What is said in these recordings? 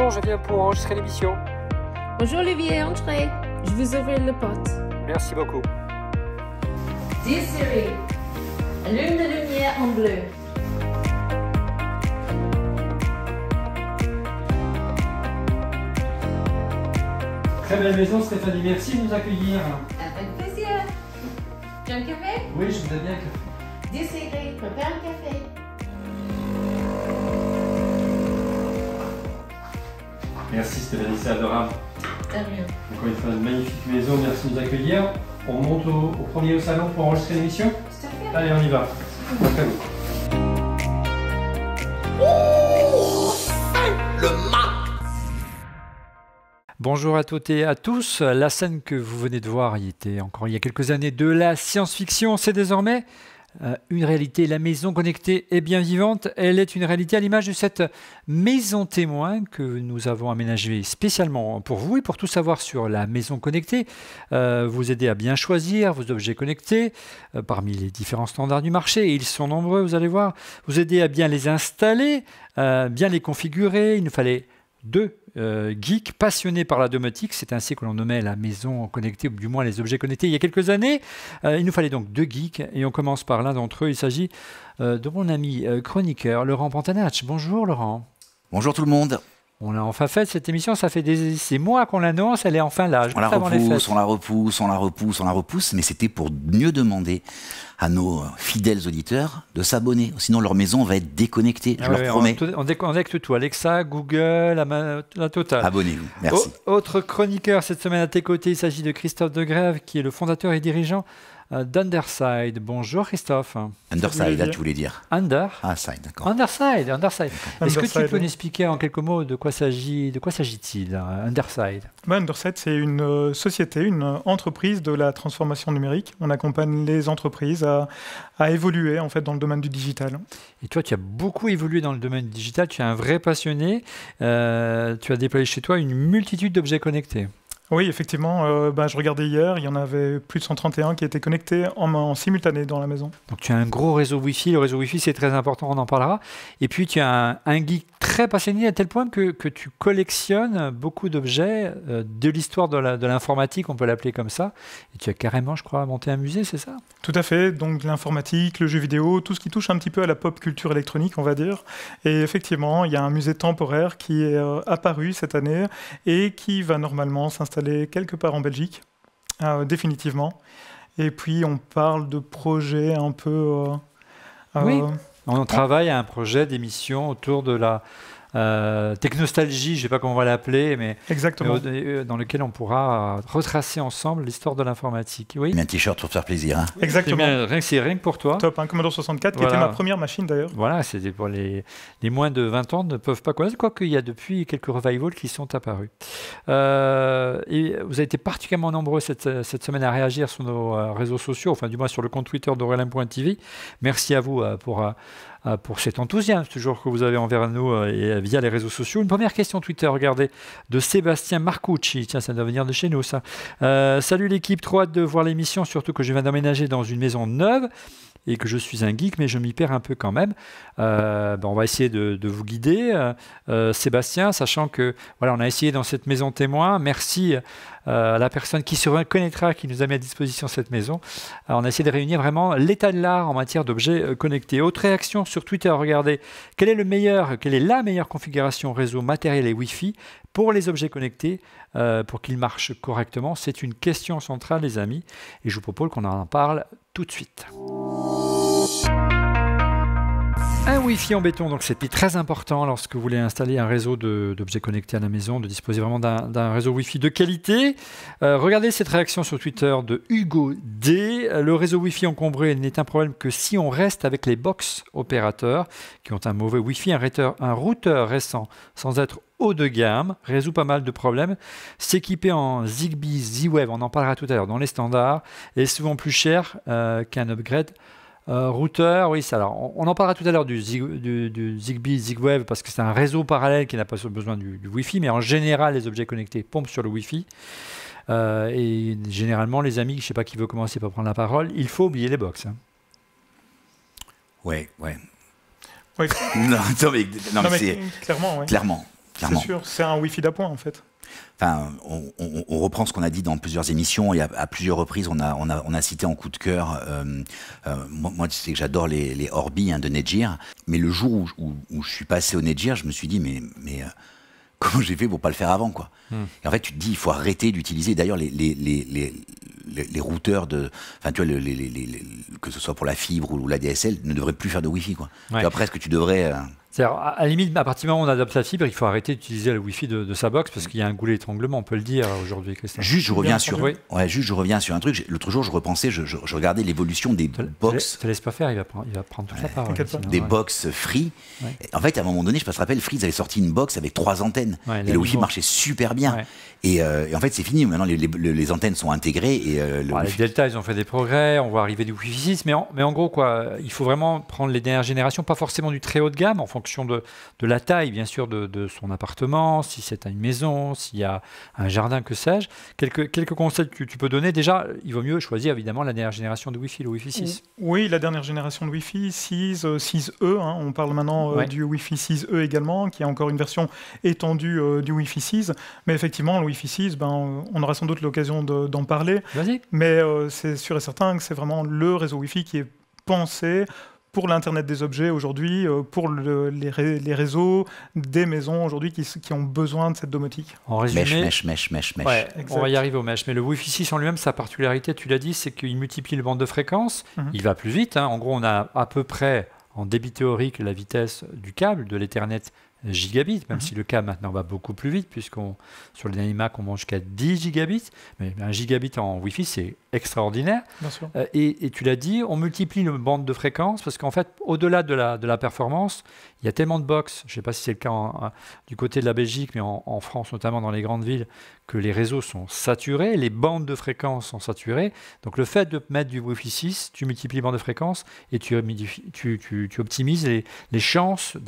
Bonjour, je viens pour enregistrer l'émission. Bonjour Olivier, entrez. Je vous ouvre le pote. Merci beaucoup. Désiré, allume la lumière en bleu. Très belle maison Stéphanie, merci de nous accueillir. Avec plaisir. Tu as un café Oui, je voudrais bien un café. Désiré, prépare un café. Merci Stéphanie, c'est adorable. Encore une fois, une magnifique maison, merci de nous accueillir. On monte au, premier au salon pour enregistrer l'émission Allez, on y va. Le Bonjour à toutes et à tous. La scène que vous venez de voir il était encore il y a quelques années de la science-fiction. C'est désormais une réalité. La maison connectée est bien vivante, elle est une réalité à l'image de cette maison témoin que nous avons aménagée spécialement pour vous et pour tout savoir sur la maison connectée, euh, vous aider à bien choisir vos objets connectés euh, parmi les différents standards du marché, et ils sont nombreux, vous allez voir, vous aider à bien les installer, bien les configurer, il nous fallait deux euh, geek passionné par la domotique. C'est ainsi que l'on nommait la maison connectée, ou du moins les objets connectés, il y a quelques années. Euh, il nous fallait donc deux geeks, et on commence par l'un d'entre eux. Il s'agit euh, de mon ami chroniqueur, Laurent Pantanach. Bonjour Laurent. Bonjour tout le monde. On l'a enfin fait cette émission, ça fait des, C'est mois qu'on l'annonce, elle est enfin là. On la, repousse, on la repousse, on la repousse, on la repousse, mais c'était pour mieux demander à nos euh, fidèles auditeurs de s'abonner. Sinon, leur maison va être déconnectée, je ah leur promets. On, déconnecte tout, Alexa, Google, la, Total. totale. Abonnez-vous, merci. autre chroniqueur cette semaine à tes côtés, il s'agit de Christophe Degrève, qui est le fondateur et dirigeant euh, d'Underside. Bonjour Christophe. Underside, là, tu voulais dire Under. Ah, d'accord. Underside, Underside. Est-ce que tu peux nous expliquer en quelques mots de quoi s'agit, de quoi s'agit-il euh, Underside. Underside, c'est une euh, société, une entreprise de la transformation numérique. On accompagne les entreprises à, évoluer en fait dans le domaine du digital. Et toi, tu as beaucoup évolué dans le domaine du digital. Tu es un vrai passionné. tu as déployé chez toi une multitude d'objets connectés. Oui, effectivement. Euh, bah, je regardais hier, il y en avait plus de 131 qui étaient connectés en, simultané dans la maison. Donc tu as un gros réseau Wi-Fi. Le réseau Wi-Fi, c'est très important, on en parlera. Et puis tu as un, geek très passionné à tel point que, que tu collectionnes beaucoup d'objets euh, de l'histoire de l'informatique, on peut l'appeler comme ça. Et tu as carrément, je crois, monté un musée, c'est ça Tout à fait. Donc l'informatique, le jeu vidéo, tout ce qui touche un petit peu à la pop culture électronique, on va dire. Et effectivement, il y a un musée temporaire qui est euh, apparu cette année et qui va normalement s'installer Aller quelque part en Belgique, euh, définitivement. Et puis on parle de projets un peu. Euh, oui. Euh, on travaille à un projet d'émission autour de la euh, technostalgie, je ne sais pas comment on va l'appeler, mais, euh, euh, dans lequel on pourra retracer ensemble l'histoire de l'informatique. Oui. Un t-shirt pour te faire plaisir. Hein. Exactement. C'est rien, que pour toi. Top, un hein, Commodore 64 qui était ma première machine d'ailleurs. Voilà, c'est pour les, les moins de 20 ans ne peuvent pas connaître, quoi qu'il y a depuis quelques revivals qui sont apparus. et vous avez été particulièrement nombreux cette, semaine à réagir sur nos réseaux sociaux, enfin du moins sur le compte Twitter d'Aurélien.tv. Merci à vous pour euh, pour cet enthousiasme toujours que vous avez envers nous euh, et euh, via les réseaux sociaux. Une première question Twitter, regardez, de Sébastien Marcucci. Tiens, ça doit venir de chez nous, ça. salut l'équipe, trop hâte de voir l'émission, surtout que je viens d'emménager dans une maison neuve et que je suis un geek, mais je m'y perds un peu quand même. Euh, ben, on va essayer de, vous guider, euh, euh, Sébastien, sachant que voilà, on a essayé dans cette maison témoin. Merci à la personne qui se connaîtra, qui nous a mis à disposition cette maison. on a essayé de réunir vraiment l'état de l'art en matière d'objets connectés. Autre réaction sur Twitter, regardez, est le meilleur, quelle est la meilleure configuration réseau matériel et Wi-Fi pour les objets connectés euh, pour qu'il marche correctement C'est une question centrale, les amis, et je vous propose qu'on en parle tout de suite. Un Wi-Fi en béton, donc c'était très important lorsque vous voulez installer un réseau d'objets connectés à la maison, de disposer vraiment d'un réseau Wi-Fi de qualité. Euh, regardez cette réaction sur Twitter de Hugo D. Le réseau Wi-Fi encombré n'est un problème que si on reste avec les box opérateurs qui ont un mauvais Wi-Fi, un, routeur, récent sans être haut de gamme, résout pas mal de problèmes. S'équiper en Zigbee, Z-Wave, on en parlera tout à l'heure dans les standards, est souvent plus cher euh, qu'un upgrade euh, routeur, oui, ça, alors, on, en parlera tout à l'heure du, Zigbee, Zigwave, parce que c'est un réseau parallèle qui n'a pas besoin du, Wi-Fi, mais en général, les objets connectés pompent sur le Wi-Fi. Euh, et généralement, les amis, je ne sais pas qui veut commencer par prendre la parole, il faut oublier les box. Hein. Ouais, ouais. non, mais, non, clairement, oui. clairement, C'est sûr, c'est un Wi-Fi d'appoint en fait enfin, on, reprend ce qu'on a dit dans plusieurs émissions et à, plusieurs reprises, on a, on a, cité en coup de cœur, euh, euh, moi, tu sais que j'adore les, les Orbi hein, de Nedjir, mais le jour où, je suis passé au Nedjir, je me suis dit, mais, mais euh, comment j'ai fait pour pas le faire avant quoi hmm. Et en fait, tu te dis, il faut arrêter d'utiliser, d'ailleurs, les, les, routeurs de, enfin que ce soit pour la fibre ou, la DSL, ne devraient plus faire de Wi-Fi quoi. Ouais. Tu que presque tu devrais. -à, à, la limite, à partir du moment où on adopte la fibre, il faut arrêter d'utiliser le Wi-Fi de, sa box parce qu'il y a un goulet d'étranglement, on peut le dire aujourd'hui, Christian. Juste, je reviens, sur, juste, je reviens sur un truc. L'autre jour, je repensais, je, regardais l'évolution des box. ne te laisse pas faire, il va, prendre, il va prendre toute des box free. En fait, à un moment donné, je me rappelle, Free avait sorti une box avec trois antennes et le Wi-Fi marchait super bien. Euh, et, en fait, c'est fini. Maintenant, les, antennes sont intégrées. Et, euh, le Les Delta, ils ont fait des progrès. On voit arriver du Wi-Fi 6. Mais en, mais en gros, quoi, il faut vraiment prendre les dernières générations, pas forcément du très haut de gamme, en fonction de, la taille, bien sûr, de, son appartement, si c'est à une maison, s'il y a un jardin, que sais-je. Quelques, quelques conseils que tu peux donner. Déjà, il vaut mieux choisir, évidemment, la dernière génération de Wi-Fi, le Wi-Fi 6. Oui, la dernière génération de Wi-Fi, 6, 6E. Euh, hein. on parle maintenant du Wi-Fi 6E également, qui est encore une version étendue du Wi-Fi 6. Mais effectivement, le Wi-Fi 6, ben, on aura sans doute l'occasion d'en parler. Mais euh, c'est sûr et certain que c'est vraiment le réseau Wi-Fi qui est pensé pour l'Internet des objets aujourd'hui, euh, pour les, réseaux des maisons aujourd'hui qui, ont besoin de cette domotique. En résumé, mèche, mèche, mèche, mèche, ouais, on va y arriver au mesh. Mais le Wi-Fi 6 en lui-même, sa particularité, tu l'as dit, c'est qu'il multiplie le bande de fréquence, mhm. il va plus vite. Hein. En gros, on a à peu près en débit théorique la vitesse du câble, de l'Ethernet Gigabit, même mhm. si le cas maintenant va beaucoup plus vite, puisqu'on sur le dernier Mac, on mange qu'à 10 gigabits. Mais un gigabit en Wi-Fi, c'est extraordinaire. Euh, et, tu l'as dit, on multiplie nos bandes de fréquences parce qu'en fait, au-delà de la, de la performance, il y a tellement de box, je ne sais pas si c'est le cas du côté de la Belgique, mais en, France, notamment dans les grandes villes, que les réseaux sont saturés, les bandes de fréquences sont saturées. Donc le fait de mettre du Wi-Fi 6, tu multiplies les bandes de fréquences et tu, tu, optimises les, chances euh,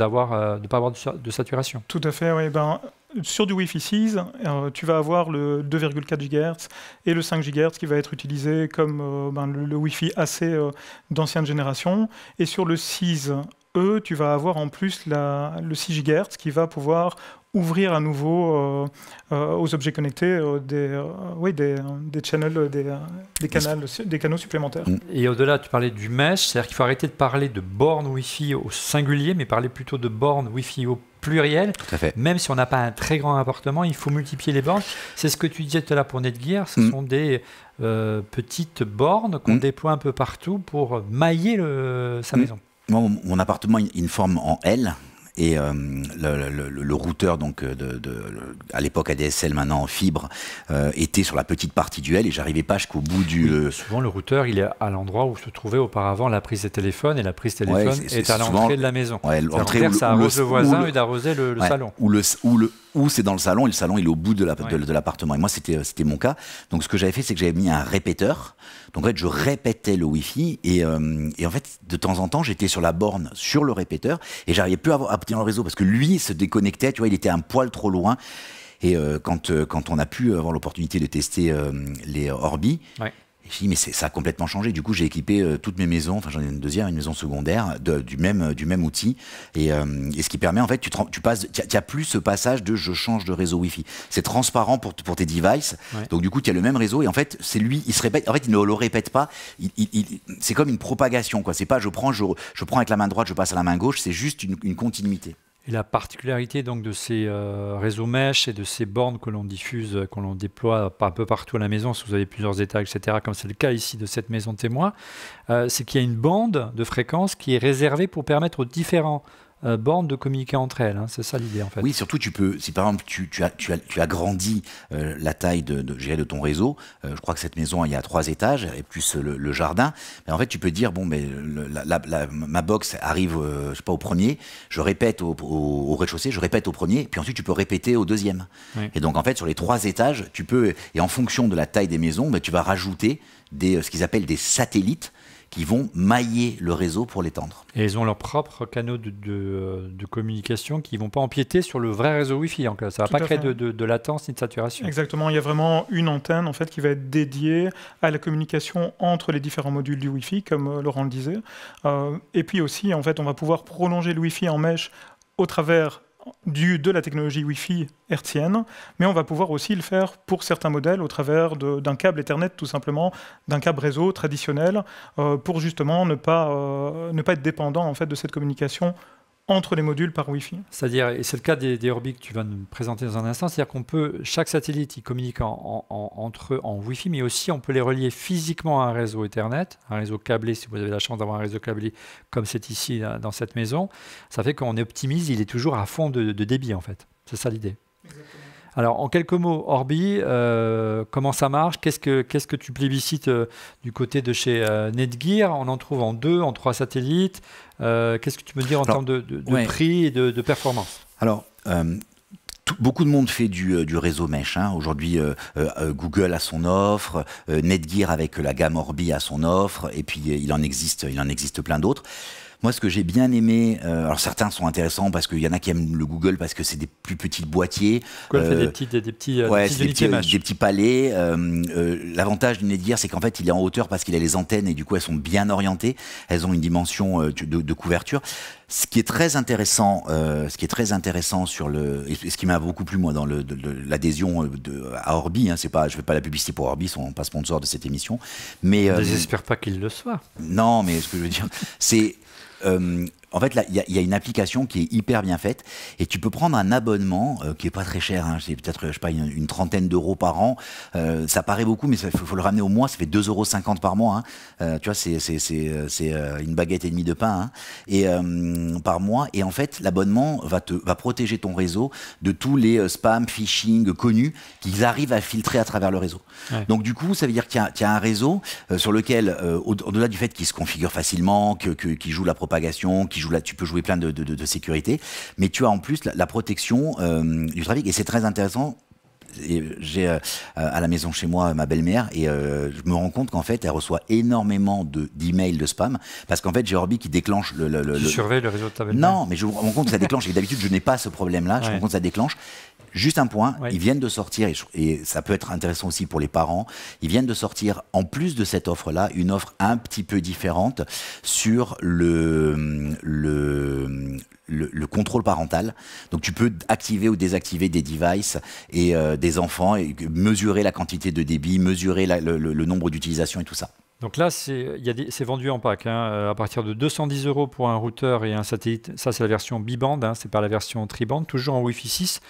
de ne pas avoir de, saturation. Tout à fait, oui. Ben, sur du Wi-Fi 6, euh, tu vas avoir le 2,4 GHz et le 5 GHz qui va être utilisé comme euh, ben, le, Wi-Fi AC euh, d'ancienne génération. Et sur le 6E, tu vas avoir en plus la, le 6 GHz qui va pouvoir ouvrir à nouveau aux objets connectés des, oui, des, des, channels, des, des canaux supplémentaires. Mm. Et au-delà, tu parlais du mesh, c'est-à-dire qu'il faut arrêter de parler de borne Wi-Fi au singulier, mais parler plutôt de borne Wi-Fi au pluriel. Même si on n'a pas un très grand appartement, il faut multiplier les bornes. C'est ce que tu disais tout à l'heure pour Netgear, ce mm. sont des euh, petites bornes qu'on mm. déploie un peu partout pour mailler le, sa mm. maison. mon appartement, il forme en L, et euh, le, routeur donc euh, de, à l'époque ADSL maintenant en fibre euh, était sur la petite partie du L et j'arrivais pas jusqu'au bout du. souvent le routeur il est à l'endroit où se trouvait auparavant la prise de téléphone et la prise de téléphone est, à l'entrée de la maison. Ouais, l'entrée ça arrose le, voisin et d'arroser le, salon. Ou le ou le ou c'est dans le salon, et le salon il est au bout de l'appartement. Et moi, euh, c'était mon cas. Donc, ce que j'avais fait, c'est que j'avais mis un répéteur. Donc, en fait, je répétais le Wi-Fi, et, euh, en fait, de temps en temps, j'étais sur la borne, sur le répéteur, et j'arrivais plus à, à obtenir le réseau parce que lui se déconnectait, tu vois, il était un poil trop loin. Et euh, quand, quand on a pu avoir l'opportunité de tester les Orbi, ouais mais ça a complètement changé. Du coup, j'ai équipé euh, toutes mes maisons, enfin j'en ai une deuxième, une maison secondaire, du même euh, du même outil. Euh, et, ce qui permet en fait, tu, passes, tu plus ce passage de je change de réseau Wi-Fi. C'est transparent pour pour tes devices. Donc du coup, tu as le même réseau et en fait, c'est lui, il se répète. En fait, il ne le répète pas. c'est comme une propagation quoi. C'est pas je prends je, prends avec la main droite, je passe à la main gauche. C'est juste une continuité. Et la particularité donc de ces euh, réseaux mesh et de ces bornes que l'on diffuse, euh, que l'on déploie un peu partout à la maison, si vous avez plusieurs états, etc., comme c'est le cas ici de cette maison témoin, euh, c'est qu'il y a une bande de fréquence qui est réservée pour permettre aux différents euh, de communiquer entre elles. Hein, c'est ça l'idée en fait. Oui, surtout tu peux, si par exemple tu, as, tu, tu agrandis euh, la taille de, de, de ton réseau, euh, je crois que cette maison il y a trois étages et plus euh, le, jardin, mais en fait tu peux dire bon mais ma box arrive je sais pas au premier, je répète au, rez-de-chaussée, je répète au premier, puis ensuite tu peux répéter au deuxième. Et donc en fait sur les trois étages tu peux et en fonction de la taille des maisons, ben, tu vas rajouter des, ce qu'ils appellent des satellites qui vont mailler le réseau pour l'étendre. Et ils ont leurs propres canaux de, communication qui ne vont pas empiéter sur le vrai réseau Wi-Fi. ça ne va pas créer de, latence ni de saturation. Exactement, il y a vraiment une antenne en fait, qui va être dédiée à la communication entre les différents modules du Wi-Fi, comme euh, Laurent le disait. Euh, et puis aussi, en fait, on va pouvoir prolonger le Wi-Fi en mèche au travers du, de la technologie Wi-Fi hertzienne, mais on va pouvoir aussi le faire pour certains modèles au travers d'un câble Ethernet tout simplement, d'un câble réseau traditionnel, euh, pour justement ne pas, euh, ne pas être dépendant en fait, de cette communication entre les modules par Wi-Fi. C'est-à-dire, et c'est le cas des, des que tu vas nous présenter dans un instant, c'est-à-dire qu'on peut, chaque satellite, il communique en, entre eux en Wi-Fi, mais aussi on peut les relier physiquement à un réseau Ethernet, un réseau câblé, si vous avez la chance d'avoir un réseau câblé comme c'est ici dans cette maison. Ça fait qu'on optimise, il est toujours à fond de, de débit en fait. C'est ça l'idée. Exactement. Alors, en quelques mots, Orbi, euh, comment ça marche qu'est-ce que, tu plébiscites euh, du côté de chez euh, Netgear On en trouve en deux, en trois satellites. qu'est-ce que tu me dire en termes de, prix et de, performance Alors, beaucoup de monde fait du, réseau mesh. Hein. Aujourd'hui, Google a son offre, Netgear avec la gamme Orbi a son offre, et puis il en existe, il en existe plein d'autres. Moi, ce que j'ai bien aimé, euh, alors certains sont intéressants parce qu'il y en a qui aiment le Google parce que c'est des plus petits boîtiers. Google euh, des petits, euh, des, petits, des, petits, des, des petits, palais. L'avantage du Netgear, c'est qu'en fait, il est en hauteur parce qu'il a les antennes et du coup, elles sont bien orientées. Elles ont une dimension de, couverture. Ce qui est très intéressant, euh, ce qui est très intéressant sur le, et ce qui m'a beaucoup plu moi dans l'adhésion à Orbi, hein, c'est pas, je fais pas la publicité pour Orbi, ils sont pas sponsors de cette émission, mais on pas qu'ils le soient. Non, mais ce que je veux dire, c'est Um. en fait, il y, a une application qui est hyper bien faite et tu peux prendre un abonnement euh, qui est pas très cher, hein, c'est peut-être je sais pas une, trentaine d'euros par an. Euh, ça paraît beaucoup, mais il faut, le ramener au mois. Ça fait 2,50 euros par mois. Hein. Euh, tu vois, c'est une baguette et demie de pain hein. et par mois. Et en fait, l'abonnement va te va protéger ton réseau de tous les spams, phishing connus qu'ils arrivent à filtrer à travers le réseau. Donc du coup, ça veut dire qu'il y, y, a un réseau sur lequel, au-delà du fait qu'il se configure facilement, que, joue la propagation, là, tu peux jouer plein de, sécurité, mais tu as en plus la, protection euh, du trafic. Et c'est très intéressant euh, j'ai euh, à la maison chez moi ma belle-mère et je me rends compte qu'en fait elle reçoit énormément de d'emails de spam parce qu'en fait j'ai Orbi qui déclenche le, tu surveilles le réseau de ta belle-mère non mais je me rends compte que ça déclenche et d'habitude je n'ai pas ce problème là je me rends compte que ça déclenche Juste un point, ils viennent de sortir, et, ça peut être intéressant aussi pour les parents, ils viennent de sortir, en plus de cette offre-là, une offre un petit peu différente sur le, le, le, contrôle parental. Donc tu peux activer ou désactiver des devices et euh, des enfants, et mesurer la quantité de débit, mesurer le, nombre d'utilisations et tout ça. Donc là, c'est vendu en pack, hein, à partir de 210 euros pour un routeur et un satellite. Ça, c'est la version biband, hein, c'est pas la version triband, toujours en Wi-Fi 6,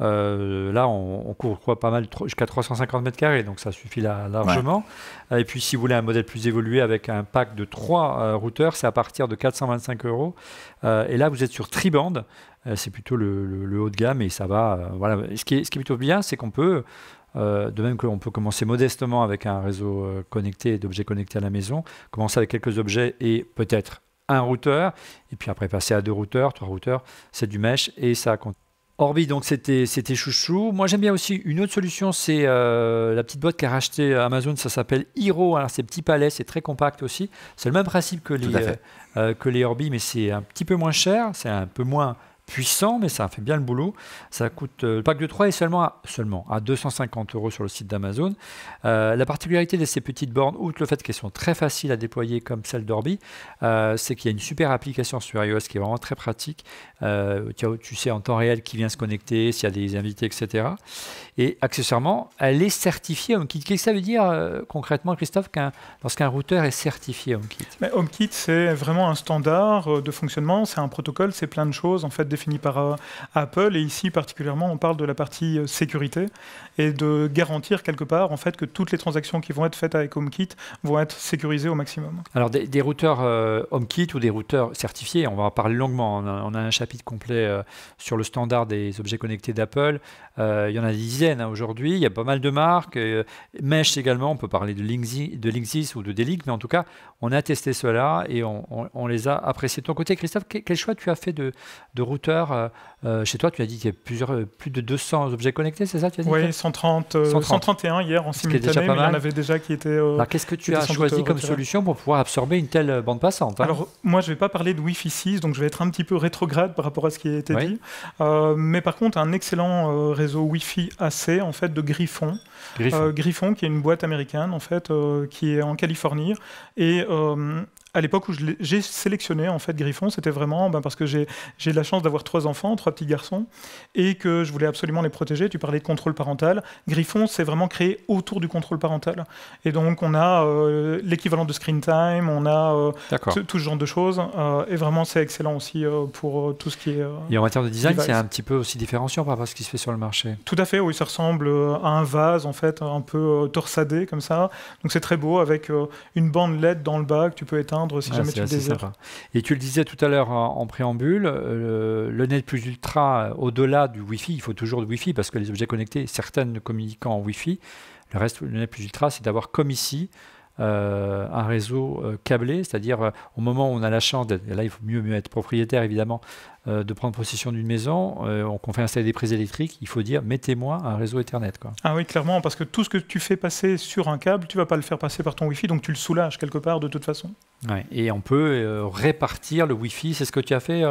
euh, là, on, on, court pas mal jusqu'à 350 mètres carrés, donc ça suffit largement. Et puis, si vous voulez un modèle plus évolué avec un pack de 3 euh, routeurs, c'est à partir de 425 euros. Euh, et là, vous êtes sur tri c'est plutôt le, haut de gamme et ça va. voilà. ce, qui est, plutôt bien, c'est qu'on peut de même qu'on peut commencer modestement avec un réseau connecté d'objets connectés à la maison, commencer avec quelques objets et peut-être un routeur, et puis après passer à deux routeurs, trois routeurs, c'est du mesh et ça compte Orbi, donc c'était c'était chouchou. Moi j'aime bien aussi une autre solution, c'est euh, la petite boîte qu'a racheté Amazon, ça s'appelle Hero. Alors c'est petit palais, c'est très compact aussi. C'est le même principe que les euh, euh, que les Orbi, mais c'est un petit peu moins cher, c'est un peu moins puissant, mais ça fait bien le boulot. Ça coûte euh, le pack de 3 est seulement à, seulement à 250 euros sur le site d'Amazon. Euh, la particularité de ces petites bornes, outre le fait qu'elles sont très faciles à déployer comme celle d'Orbi, euh, c'est qu'il y a une super application sur iOS qui est vraiment très pratique. tu sais en temps réel qui vient se connecter, s'il y a des invités, etc. Et accessoirement, elle est certifiée HomeKit. Qu'est-ce que ça veut dire concrètement, Christophe, lorsqu'un routeur est certifié HomeKit HomeKit, c'est vraiment un standard de fonctionnement, c'est un protocole, c'est plein de choses en fait fini par euh, Apple. Et ici, particulièrement, on parle de la partie euh, sécurité et de garantir quelque part en fait que toutes les transactions qui vont être faites avec HomeKit vont être sécurisées au maximum. Alors des, routeurs euh, HomeKit ou des routeurs certifiés, on va en parler longuement. On a, un chapitre complet sur le standard des objets connectés d'Apple. il y en a des dizaines hein, aujourd'hui. Il y a pas mal de marques. Mesh également. On peut parler de Linksys, de Linksys ou de Delink, mais en tout cas, on a testé cela et on, les a appréciés. De ton côté, Christophe, quel, choix tu as fait de, de routeur euh, euh, chez toi, tu as dit qu'il y a plusieurs, euh, plus de 200 objets connectés, c'est ça tu as dit Oui, 130, 131 hier en simultané, mais il y en avait déjà qui étaient. Qu'est-ce que tu as choisi comme solution pour pouvoir absorber une telle bande passante hein Alors, moi, je ne vais pas parler de Wi-Fi 6, donc je vais être un petit peu rétrograde par rapport à ce qui a été dit. mais par contre, un excellent réseau Wi-Fi AC, en fait, de Griffon. Griffon. Griffon. qui est une boîte américaine, en fait, qui est en Californie. Et à l'époque où j'ai sélectionné en fait Griffon, c'était vraiment ben, parce que j'ai la chance d'avoir trois enfants, trois petits garçons, et que je voulais absolument les protéger. Tu parlais de contrôle parental. Griffon, c'est vraiment créé autour du contrôle parental. Et donc, on a euh, l'équivalent de screen time, on a euh, tout ce genre de choses. Euh, et vraiment, c'est excellent aussi pour tout ce qui est. et en matière de design, c'est un petit peu aussi différenciant par rapport à ce qui se fait sur le marché. Tout à fait, oui, ça ressemble à un vase, en fait, un peu torsadé comme ça. Donc, c'est très beau avec une bande LED dans le bas que tu peux éteindre si ah, jamais tu le désires. Et tu le disais tout à l'heure en, préambule, euh, le Net Plus Ultra, euh, au-delà du Wi-Fi, il faut toujours du Wi-Fi parce que les objets connectés, certains ne communiquent en Wi-Fi. Le reste, le Net Plus Ultra, c'est d'avoir comme ici. Euh, un réseau câblé, c'est-à-dire au moment où on a la chance, là il faut mieux être propriétaire évidemment, euh, de prendre possession d'une maison, euh, on qu'on fait installer des prises électriques, il faut dire mettez-moi un réseau Ethernet. Quoi. Ah oui, clairement, parce que tout ce que tu fais passer sur un câble, tu vas pas le faire passer par ton Wi-Fi, donc tu le soulages quelque part de toute façon. et on peut euh, répartir le Wi-Fi, c'est ce que tu as fait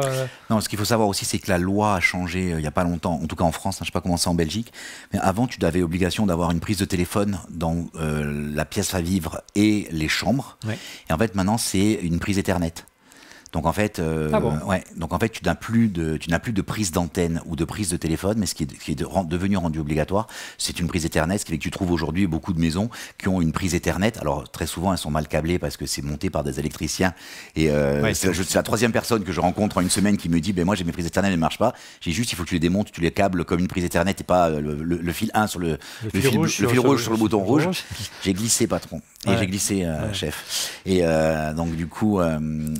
Non, ce qu'il faut savoir aussi, c'est que la loi a changé il n'y a pas longtemps, en tout cas en France, hein, je ne sais pas comment c'est en Belgique, mais avant tu avais obligation d'avoir une prise de téléphone dans la pièce à vivre et les chambres. Ouais. Et en fait maintenant c'est une prise Ethernet. Donc en fait, euh, ah ouais, donc en fait, tu n'as plus de, tu n'as plus de prise d'antenne ou de prise de téléphone, mais ce qui est, devenu rendu obligatoire, c'est une prise Ethernet, ce qui fait que tu trouves aujourd'hui beaucoup de maisons qui ont une prise Ethernet. Alors très souvent, elles sont mal câblées parce que c'est monté par des électriciens. Et euh, c'est la troisième personne que je rencontre en une semaine qui me dit, ben moi j'ai mes prises Ethernet, elles ne marchent pas. J'ai juste, il faut que tu les démontes, tu les câbles comme une prise Ethernet et pas euh, le, fil 1 sur le, fil, rouge, sur, fil rouge sur, le bouton rouge. J'ai glissé patron et j'ai glissé chef. Et donc du coup,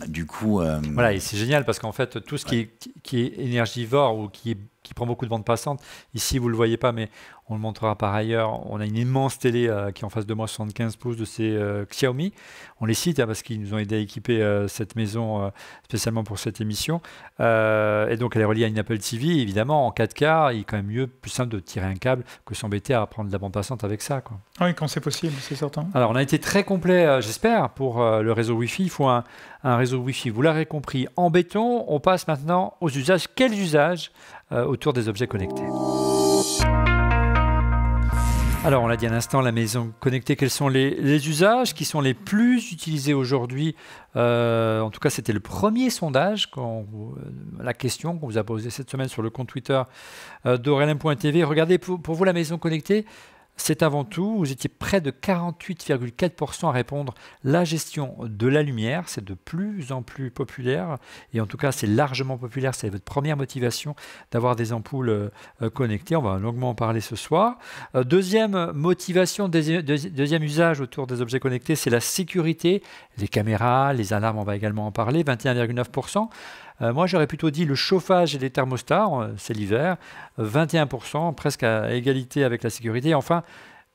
du coup euh, voilà, et c'est génial parce qu'en fait, tout ce qui est énergivore ou qui est qui prend beaucoup de bandes passantes. Ici, vous ne le voyez pas, mais on le montrera par ailleurs. On a une immense télé euh, qui est en face de moi, 75 pouces de ces euh, Xiaomi. On les cite hein, parce qu'ils nous ont aidé à équiper euh, cette maison spécialement pour cette émission. et donc, elle est reliée à une Apple TV. Évidemment, en 4K, il est quand même mieux, plus simple de tirer un câble que s'embêter à prendre de la bande passante avec ça. Quoi. Ah oui, quand c'est possible, c'est certain. Alors, on a été très complet, j'espère, pour le réseau Wi-Fi. Il faut un, un réseau Wi-Fi, vous l'avez compris, en béton. On passe maintenant aux usages. Quels usages euh, autour des objets connectés. Alors, on l'a dit à l'instant, la maison connectée, quels sont les, usages qui sont les plus utilisés aujourd'hui euh, En tout cas, c'était le premier sondage, quand euh, la question qu'on vous a posée cette semaine sur le compte Twitter euh, Regardez, pour, vous, la maison connectée, c'est avant tout, vous étiez près de 48,4% à répondre la gestion de la lumière, c'est de plus en plus populaire, et en tout cas c'est largement populaire, c'est votre première motivation d'avoir des ampoules euh, euh, connectées, on va longuement en parler ce soir. Euh, deuxième motivation, deuxième usage autour des objets connectés, c'est la sécurité, les caméras, les alarmes, on va également en parler, 21,9%. Euh, moi, j'aurais plutôt dit le chauffage et les thermostats, euh, c'est l'hiver, 21%, presque à égalité avec la sécurité. Enfin,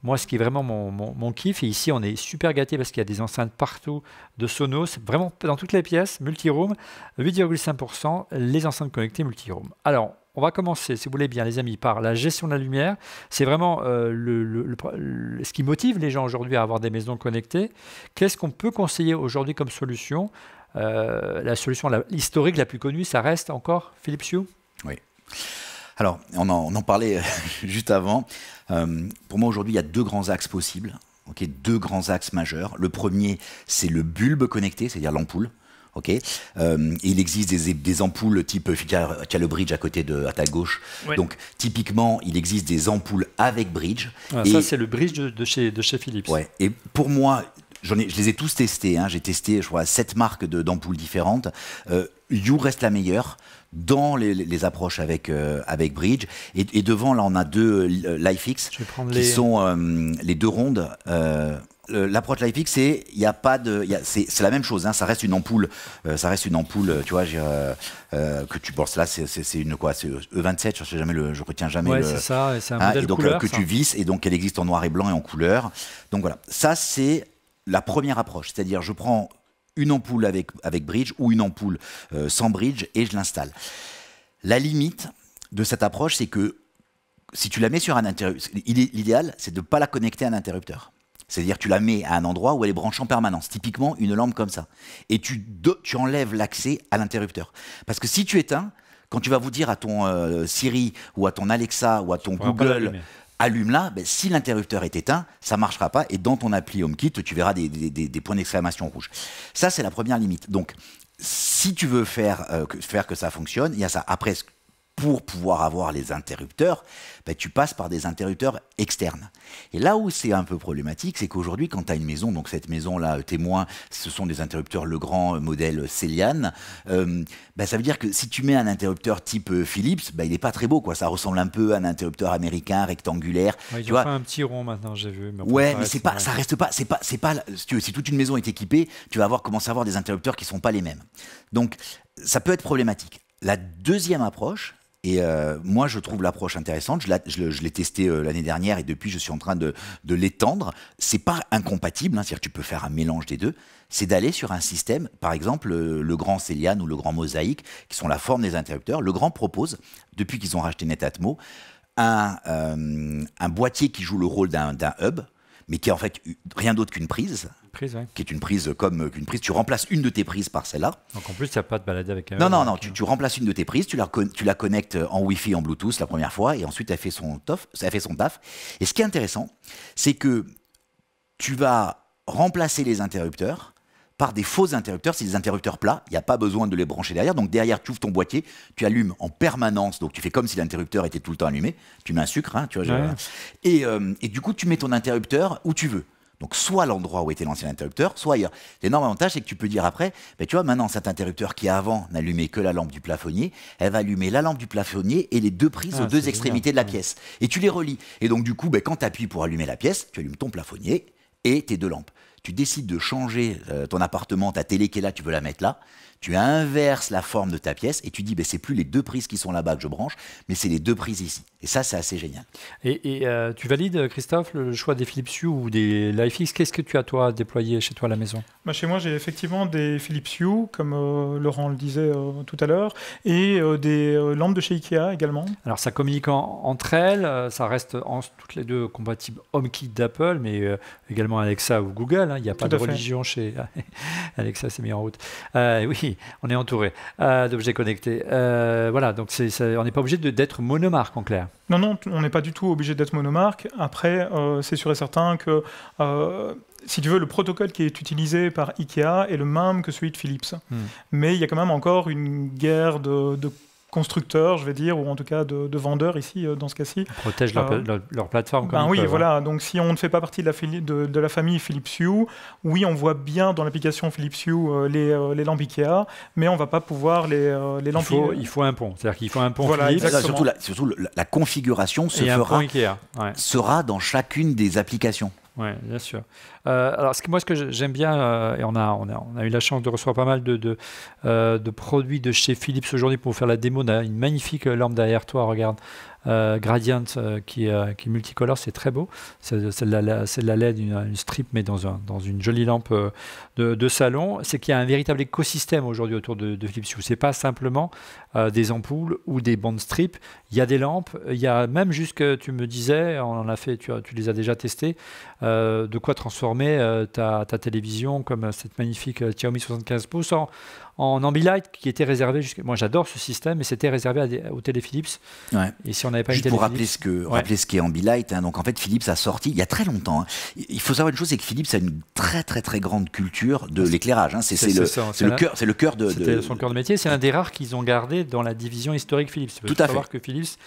moi, ce qui est vraiment mon, kiff, et ici on est super gâté parce qu'il y a des enceintes partout de Sonos, vraiment dans toutes les pièces, multi-room, 8,5%, les enceintes connectées multi-room. Alors, on va commencer, si vous voulez bien, les amis, par la gestion de la lumière. C'est vraiment euh, ce qui motive les gens aujourd'hui à avoir des maisons connectées. Qu'est-ce qu'on peut conseiller aujourd'hui comme solution euh, la solution historique la plus connue, ça reste encore Philips Hue Oui. Alors, on en, parlait euh, juste avant. Euh, pour moi, aujourd'hui, il y a deux grands axes possibles. deux grands axes majeurs. Le premier, c'est le bulbe connecté, c'est-à-dire l'ampoule. Ok, il existe des, ampoules type le bridge à côté de à ta gauche. Donc typiquement, il existe des ampoules avec bridge. Ah, ça c'est le bridge de, chez de chez Philips. Et pour moi, je les ai tous testés. Hein. J'ai testé, je crois, sept marques d'ampoules différentes. Euh, you reste la meilleure dans les, approches avec, euh, avec Bridge. Et, devant, là, on a deux euh, LifeX qui sont les deux rondes. L'approche LifeX, c'est il a pas de, c'est la même chose. Hein. ça reste une ampoule, ça reste une ampoule. Tu vois, que tu penses là, c'est une quoi, E27. E je sais jamais le, je retiens jamais. c'est ça. C'est un hein. modèle et donc, que tu vises, et donc elle existe en noir et blanc et en couleur. Donc voilà, ça c'est la première approche, c'est-à-dire je prends une ampoule avec, bridge ou une ampoule euh, sans bridge et je l'installe. La limite de cette approche, c'est que si tu la mets sur un interrupteur, l'idéal, c'est de ne pas la connecter à un interrupteur. C'est-à-dire tu la mets à un endroit où elle est branchée en permanence, typiquement une lampe comme ça. Et tu, enlèves l'accès à l'interrupteur. Parce que si tu éteins, quand tu vas vous dire à ton euh, Siri ou à ton Alexa ou à ton Google, allume-la, ben, si l'interrupteur est éteint, ça ne marchera pas, et dans ton appli HomeKit, tu verras des, points d'exclamation rouges. Ça, c'est la première limite. Donc, si tu veux faire, euh, que, ça fonctionne, il y a ça. Après, pour pouvoir avoir les interrupteurs, ben, tu passes par des interrupteurs externes. Et là où c'est un peu problématique, c'est qu'aujourd'hui, quand tu as une maison, donc cette maison-là, euh, témoin, ce sont des interrupteurs Legrand euh, modèle euh, Céliane, ben, ça veut dire que si tu mets un interrupteur type Philips, ben, il n'est pas très beau. quoi. Ça ressemble un peu à un interrupteur américain rectangulaire. tu vois. un petit rond maintenant, j'ai vu. Mais ouais, mais c'est pas, ça reste pas, c'est pas, c'est pas, si, toute une maison est équipée, tu vas avoir à avoir des interrupteurs qui ne sont pas les mêmes. Donc, ça peut être problématique. La deuxième approche, et euh, moi, je trouve l'approche intéressante. Je l'ai testé euh, l'année dernière et depuis, je suis en train de, de l'étendre. C'est pas incompatible, hein. c'est-à-dire tu peux faire un mélange des deux. C'est d'aller sur un système, par exemple euh, le, grand Céliane ou le grand Mosaïque, qui sont la forme des interrupteurs. Le grand propose, depuis qu'ils ont racheté Netatmo, un boîtier qui joue le rôle d'un hub, mais qui est en fait rien d'autre qu'une prise. prise Qui est une prise comme euh, une prise. Tu remplaces une de tes prises par celle-là. Donc en plus, tu n'as pas de balader avec un. Non, non, non. Euh. Tu, remplaces une de tes prises, tu la, tu la connectes euh, en Wi-Fi, en Bluetooth la première fois, et ensuite, elle fait son, tof, elle fait son taf. Et ce qui est intéressant, c'est que tu vas remplacer les interrupteurs par des faux interrupteurs. C'est des interrupteurs plats, il n'y a pas besoin de les brancher derrière. Donc derrière, tu ouvres ton boîtier, tu allumes en permanence. Donc tu fais comme si l'interrupteur était tout le temps allumé. Tu mets un sucre, hein, tu vois. Et, euh, et du coup, tu mets ton interrupteur où tu veux. Donc, soit l'endroit où était l'ancien interrupteur, soit ailleurs. L'énorme avantage, c'est que tu peux dire après, ben, tu vois, maintenant, cet interrupteur qui avant n'allumait que la lampe du plafonnier, elle va allumer la lampe du plafonnier et les deux prises ah, aux deux extrémités de la pièce. Et tu les relis. Et donc, du coup, ben, quand tu appuies pour allumer la pièce, tu allumes ton plafonnier et tes deux lampes tu décides de changer euh, ton appartement, ta télé qui est là, tu veux la mettre là, tu inverses la forme de ta pièce et tu dis, ben, c'est plus les deux prises qui sont là-bas que je branche, mais c'est les deux prises ici. Et ça, c'est assez génial. Et, euh, tu valides, euh, Christophe, le choix des Philips Hue ou des LifeX Qu'est-ce que tu as, toi, déployer chez toi à la maison Chez moi, j'ai effectivement des Philips Hue, comme euh, Laurent le disait tout à l'heure, et des lampes de chez Ikea également. Alors, ça communique entre elles, ça reste en, toutes les deux compatibles HomeKit d'Apple, mais également Alexa ou Google. Hein. Il n'y a pas de religion chez Alexa, c'est mis en route. oui, on est entouré euh, d'objets connectés. Euh, voilà, donc c'est, on n'est pas obligé d'être monomarque en clair. Non, non, on n'est pas du tout obligé d'être monomarque. Après, euh, c'est sûr et certain que, si tu veux, le protocole qui est utilisé par IKEA est le même que celui de Philips. Hmm. Mais il y a quand même encore une guerre de, de constructeurs, je vais dire, ou en tout cas de, vendeurs ici, euh, dans ce cas-ci. Protègent leur, euh, plateforme. ben oui, voilà. Hein. Donc si on ne fait pas partie de la, la, famille Philips Hue, oui, on voit bien dans l'application Philips Hue euh, les, les lampes Ikea, mais on ne va pas pouvoir les, les lampes il faut, un pont. C'est-à-dire qu'il faut un pont voilà, Philips. surtout, la, configuration se fera, sera dans chacune des applications. Oui, bien sûr. Euh, alors, ce que, moi, ce que j'aime bien, euh, et on a, on, a, on a eu la chance de recevoir pas mal de, de, euh, de produits de chez Philips aujourd'hui pour faire la démo. On a une magnifique lampe derrière toi, regarde, euh, Gradient euh, qui, euh, qui, est multicolore, c'est très beau. C'est de, la LED, une, strip, mais dans, un, dans une jolie lampe de, de salon. C'est qu'il y a un véritable écosystème aujourd'hui autour de, de Philips Hue. C'est pas simplement des ampoules ou des bandes strip. Il y a des lampes, il y a même jusque, tu me disais, on en a fait, tu, tu les as déjà testées, de quoi transformer ta, ta télévision comme cette magnifique Xiaomi 75 pouces en, en Ambilight qui était réservé. Moi, j'adore ce système, mais c'était réservé au télé télé Et si on n'avait pas une pour rappeler ce que rappeler ce qu'est Ambilight. Hein, donc en fait, Philips a sorti il y a très longtemps. Hein. Il faut savoir une chose, c'est que Philips a une très très très grande culture de l'éclairage. Hein. C'est le, cœur, c'est le cœur de. C'était son cœur de métier. C'est l'un des rares qu'ils ont gardé dans la division historique Philips. Tout à savoir que Philips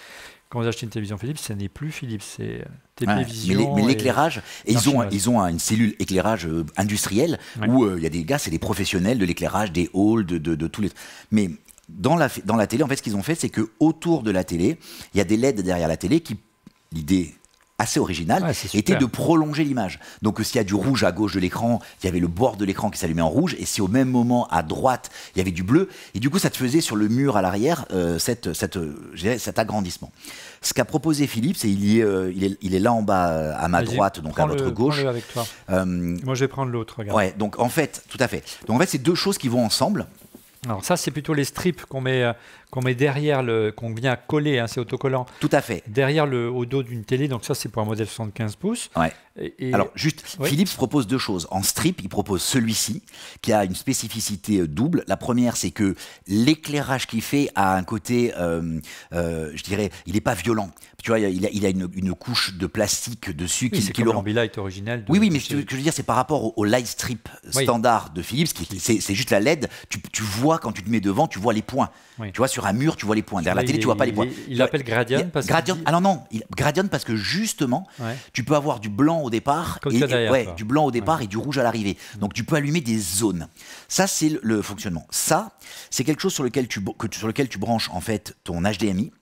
quand vous achetez une télévision Philips, ce n'est plus Philips, c'est euh, télévision. mais l'éclairage, ils, ont, ils ont une cellule éclairage euh, industrielle où euh, il y a des gars, c'est des professionnels de l'éclairage, des halls, de, de, de tous les. Mais dans la, dans la télé, en fait, ce qu'ils ont fait, c'est que autour de la télé, il y a des LED derrière la télé qui, l'idée assez original était de prolonger l'image. Donc s'il y a du rouge à gauche de l'écran, il y avait le bord de l'écran qui s'allumait en rouge, et si au même moment à droite il y avait du bleu, et du coup ça te faisait sur le mur à l'arrière euh, cet agrandissement. Ce qu'a proposé Philippe, c'est il, euh, est, il est là en bas euh, à ma droite, donc à votre gauche. Moi je vais prendre l'autre. Ouais, donc en fait, tout à fait. Donc en fait c'est deux choses qui vont ensemble. Alors ça, c'est plutôt les strips qu'on met, qu'on met derrière le, qu'on vient coller, hein, c'est autocollant. Tout à fait. Derrière le, au dos d'une télé, donc ça c'est pour un modèle 75 pouces. Ouais. Alors juste, Philips propose deux choses. En strip, il propose celui-ci qui a une spécificité euh, double. La première, c'est que l'éclairage qu'il fait a un côté, euh, euh, je dirais, il n'est pas violent. Tu vois, il a, il a une, une, couche de plastique dessus qui, qui le rend. est original. Oui, oui, mais ce que je veux dire, c'est par rapport au, light strip standard de Philips, c'est juste la LED. Tu, tu, vois quand tu te mets devant, tu vois les points. Tu vois sur un mur, tu vois les points. Derrière la télé, tu vois pas les points. Il l'appelle gradient parce gradient, Ah non, il, gradient parce que justement, tu peux avoir du blanc au départ, et, du blanc au départ et du rouge à l'arrivée. Donc tu peux allumer des zones. Ça, c'est le, fonctionnement. Ça, c'est quelque chose sur lequel tu, que, sur lequel tu branches en fait ton HDMI.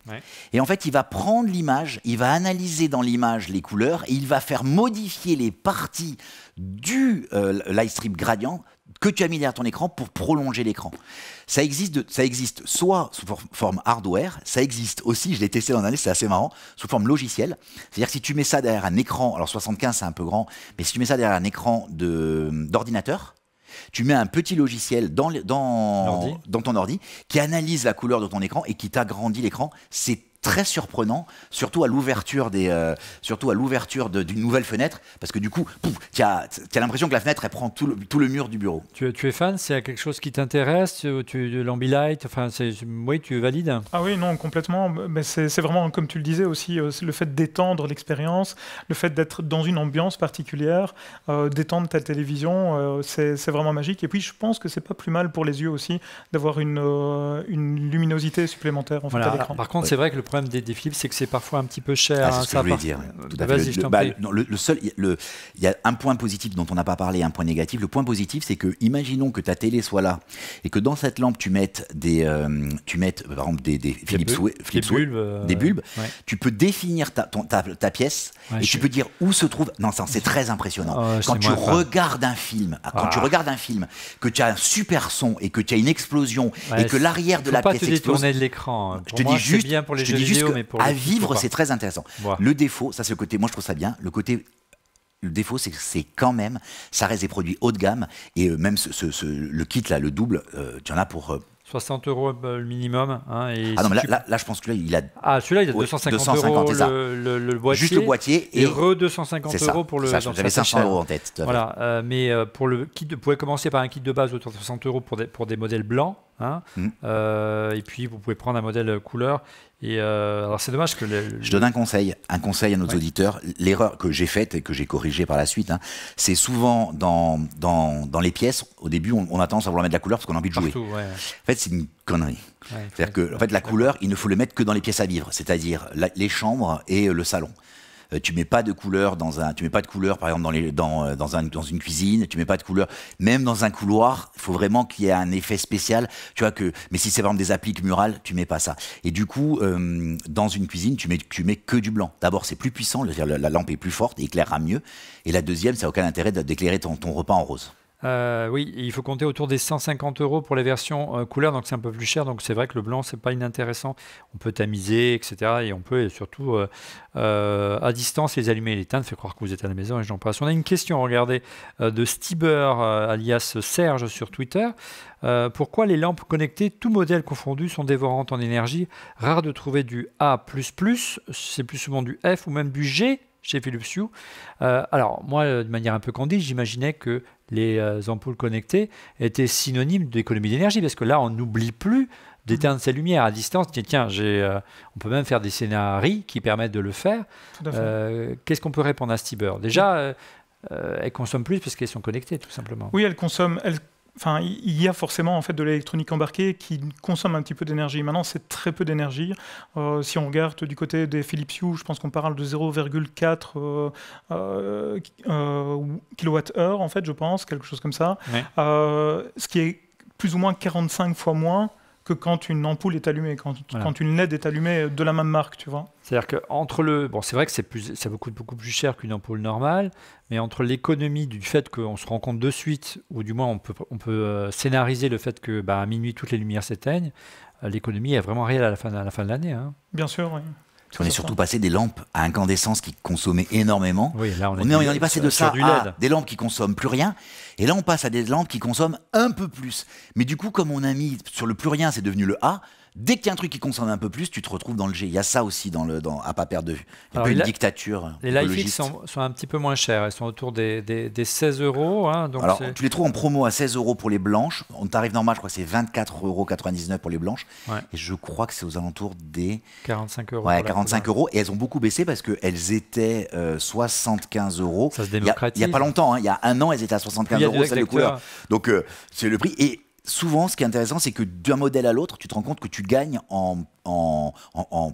Et en fait, il va prendre l'image, il va analyser dans l'image les couleurs et il va faire modifier les parties du euh, live gradient que tu as mis derrière ton écran pour prolonger l'écran. Ça existe, ça existe soit sous forme hardware, ça existe aussi, je l'ai testé l'an dernier, c'est assez marrant, sous forme logicielle. C'est-à-dire que si tu mets ça derrière un écran, alors 75 c'est un peu grand, mais si tu mets ça derrière un écran d'ordinateur, tu mets un petit logiciel dans, dans, dans ton ordi qui analyse la couleur de ton écran et qui t'agrandit l'écran. C'est très surprenant, surtout à l'ouverture des, euh, surtout à l'ouverture d'une nouvelle fenêtre, parce que du coup, tu as, l'impression que la fenêtre elle prend tout le, tout le mur du bureau. Tu, tu es fan, c'est quelque chose qui t'intéresse, tu l'ambilight, enfin, oui, tu valides. Ah oui, non, complètement. Mais c'est vraiment comme tu le disais aussi, euh, le fait d'étendre l'expérience, le fait d'être dans une ambiance particulière, euh, d'étendre ta télévision, c'est vraiment magique. Et puis, je pense que c'est pas plus mal pour les yeux aussi d'avoir une, une luminosité supplémentaire en fait, à l'écran. Par contre, c'est vrai que le des, défis, c'est que c'est parfois un petit peu cher. Ah, hein, c'est je voulais dire. Euh, vas-y, bah, le, seul, il y a un point positif dont on n'a pas parlé, un point négatif. Le point positif, c'est que, imaginons que ta télé soit là et que dans cette lampe, tu mettes des, euh, tu mettes, par exemple, des, des, Philips, euh, des bulbes, Tu peux définir ta, pièce et tu peux dire où se trouve. Non, c'est très impressionnant. Oh, quand tu regardes un film, ah, quand tu ah. regardes un film, que tu as un super son et que tu as une explosion et que l'arrière de la pièce explose. de l'écran. Hein. Je te dis juste, bien pour les je à vivre, c'est très intéressant. Le défaut, ça c'est le côté, moi je trouve ça bien, le côté le défaut, c'est que c'est quand même, ça reste des produits haut de gamme. Et euh, même le kit, là, le double, euh, tu en as pour. 60 euh, euros le minimum. Hein, ah non, mais là, je pense que là, il a. Ah, celui-là, il a 250, euros Le, boîtier. Juste le boîtier. Et, re 250 euros pour le. J'avais 500 euros en tête. Voilà, mais pour le kit, vous pouvez commencer par un kit de base autour de 60 euros pour des modèles blancs. Hein. Mm. Euh, et puis vous pouvez prendre un modèle couleur. Et euh, alors c'est dommage que. Je donne un conseil, un conseil à nos auditeurs. L'erreur que j'ai faite et que j'ai corrigée par la suite, hein, c'est souvent dans, dans, dans, les pièces, au début, on, a tendance à vouloir mettre de la couleur parce qu'on a envie de jouer. En fait, c'est une connerie. C'est-à-dire que en fait, la couleur, il ne faut le mettre que dans les pièces à vivre, c'est-à-dire les chambres et le salon. Euh, tu mets pas de couleur dans un, tu mets pas de couleur par exemple dans, les, dans, euh, dans, une cuisine, tu mets pas de couleur même dans un couloir. Il faut vraiment qu'il y ait un effet spécial, tu vois que. Mais si c'est vraiment des appliques murales, tu mets pas ça. Et du coup, euh, dans une cuisine, tu mets, tu mets que du blanc. D'abord, c'est plus puissant, la, la, lampe est plus forte, et éclairera mieux. Et la deuxième, ça n'a aucun intérêt d'éclairer ton repas en rose. Euh, oui, il faut compter autour des 150 euros pour les versions euh, couleur, donc c'est un peu plus cher. Donc c'est vrai que le blanc, c'est pas inintéressant. On peut tamiser, etc. Et on peut surtout euh, à distance les allumer et les éteindre, fait croire que vous êtes à la maison et j'en passe. On a une question, regardez, de Stieber, alias Serge sur Twitter. pourquoi les lampes connectées, tous modèles confondus, sont dévorantes en énergie Rare de trouver du A++, c'est plus souvent du F ou même du G chez Philips Hue. Euh, alors, moi, euh, de manière un peu candide, j'imaginais que les euh, ampoules connectées étaient synonymes d'économie d'énergie, parce que là, on n'oublie plus d'éteindre mhm. ses lumières à distance. Tiens, on peut même faire des scénarios qui permettent de le faire. Qu'est-ce qu'on peut répondre à Stiber Déjà, elles consomment plus parce qu'elles sont connectées, tout simplement. Oui, elles consomment, Enfin, il y a forcément en fait de l'électronique embarquée qui consomme un petit peu d'énergie. Maintenant, c'est très peu d'énergie. Euh, si on regarde du côté des Philips Hue, je pense qu'on parle de 0,4 euh, euh, kWh en fait, je pense, quelque chose comme ça. ce qui est plus ou moins 45 fois moins que quand une ampoule est allumée, quand, quand une LED est allumée de la même marque, tu vois. C'est-à-dire que entre le, bon, c'est vrai que c'est plus, ça coûte beaucoup plus cher qu'une ampoule normale, mais entre l'économie du fait qu'on se rend compte de suite, ou du moins on peut, on peut euh, scénariser le fait que bah, à minuit toutes les lumières s'éteignent, euh, l'économie est vraiment réelle à la fin, à la fin de l'année. Hein. Bien sûr. Oui on est surtout passé des lampes à incandescence qui consommaient énormément. Oui, là on, est, on est, passé de ça à des lampes qui consomment plus rien. Et là, on passe à des lampes qui consomment un peu plus. Mais du coup, comme on a mis sur le plus rien, c'est devenu le A dès qu'il y a un truc qui concerne un peu plus, tu te retrouves dans le G. Il y a ça aussi dans le, dans, à pas perdre de vue. Il y a une dictature. Les live sont, un petit peu moins chers. Elles sont autour des, des, 16 euros. Hein, Alors, tu les trouves en promo à 16 euros pour les blanches. On t'arrive normal, je crois que c'est 24,99 euros pour les blanches. Et je crois que c'est aux alentours des. 45 euros. 45 euros. Et elles ont beaucoup baissé parce qu'elles étaient 75 euh, euros. Ça se démocratise. Il n'y a, pas longtemps, hein. il y a un an, elles étaient à 75 euros, celle de couleur. Donc, euh, c'est le prix. Et souvent, ce qui est intéressant, c'est que d'un modèle à l'autre, tu te rends compte que tu gagnes en, en, en, en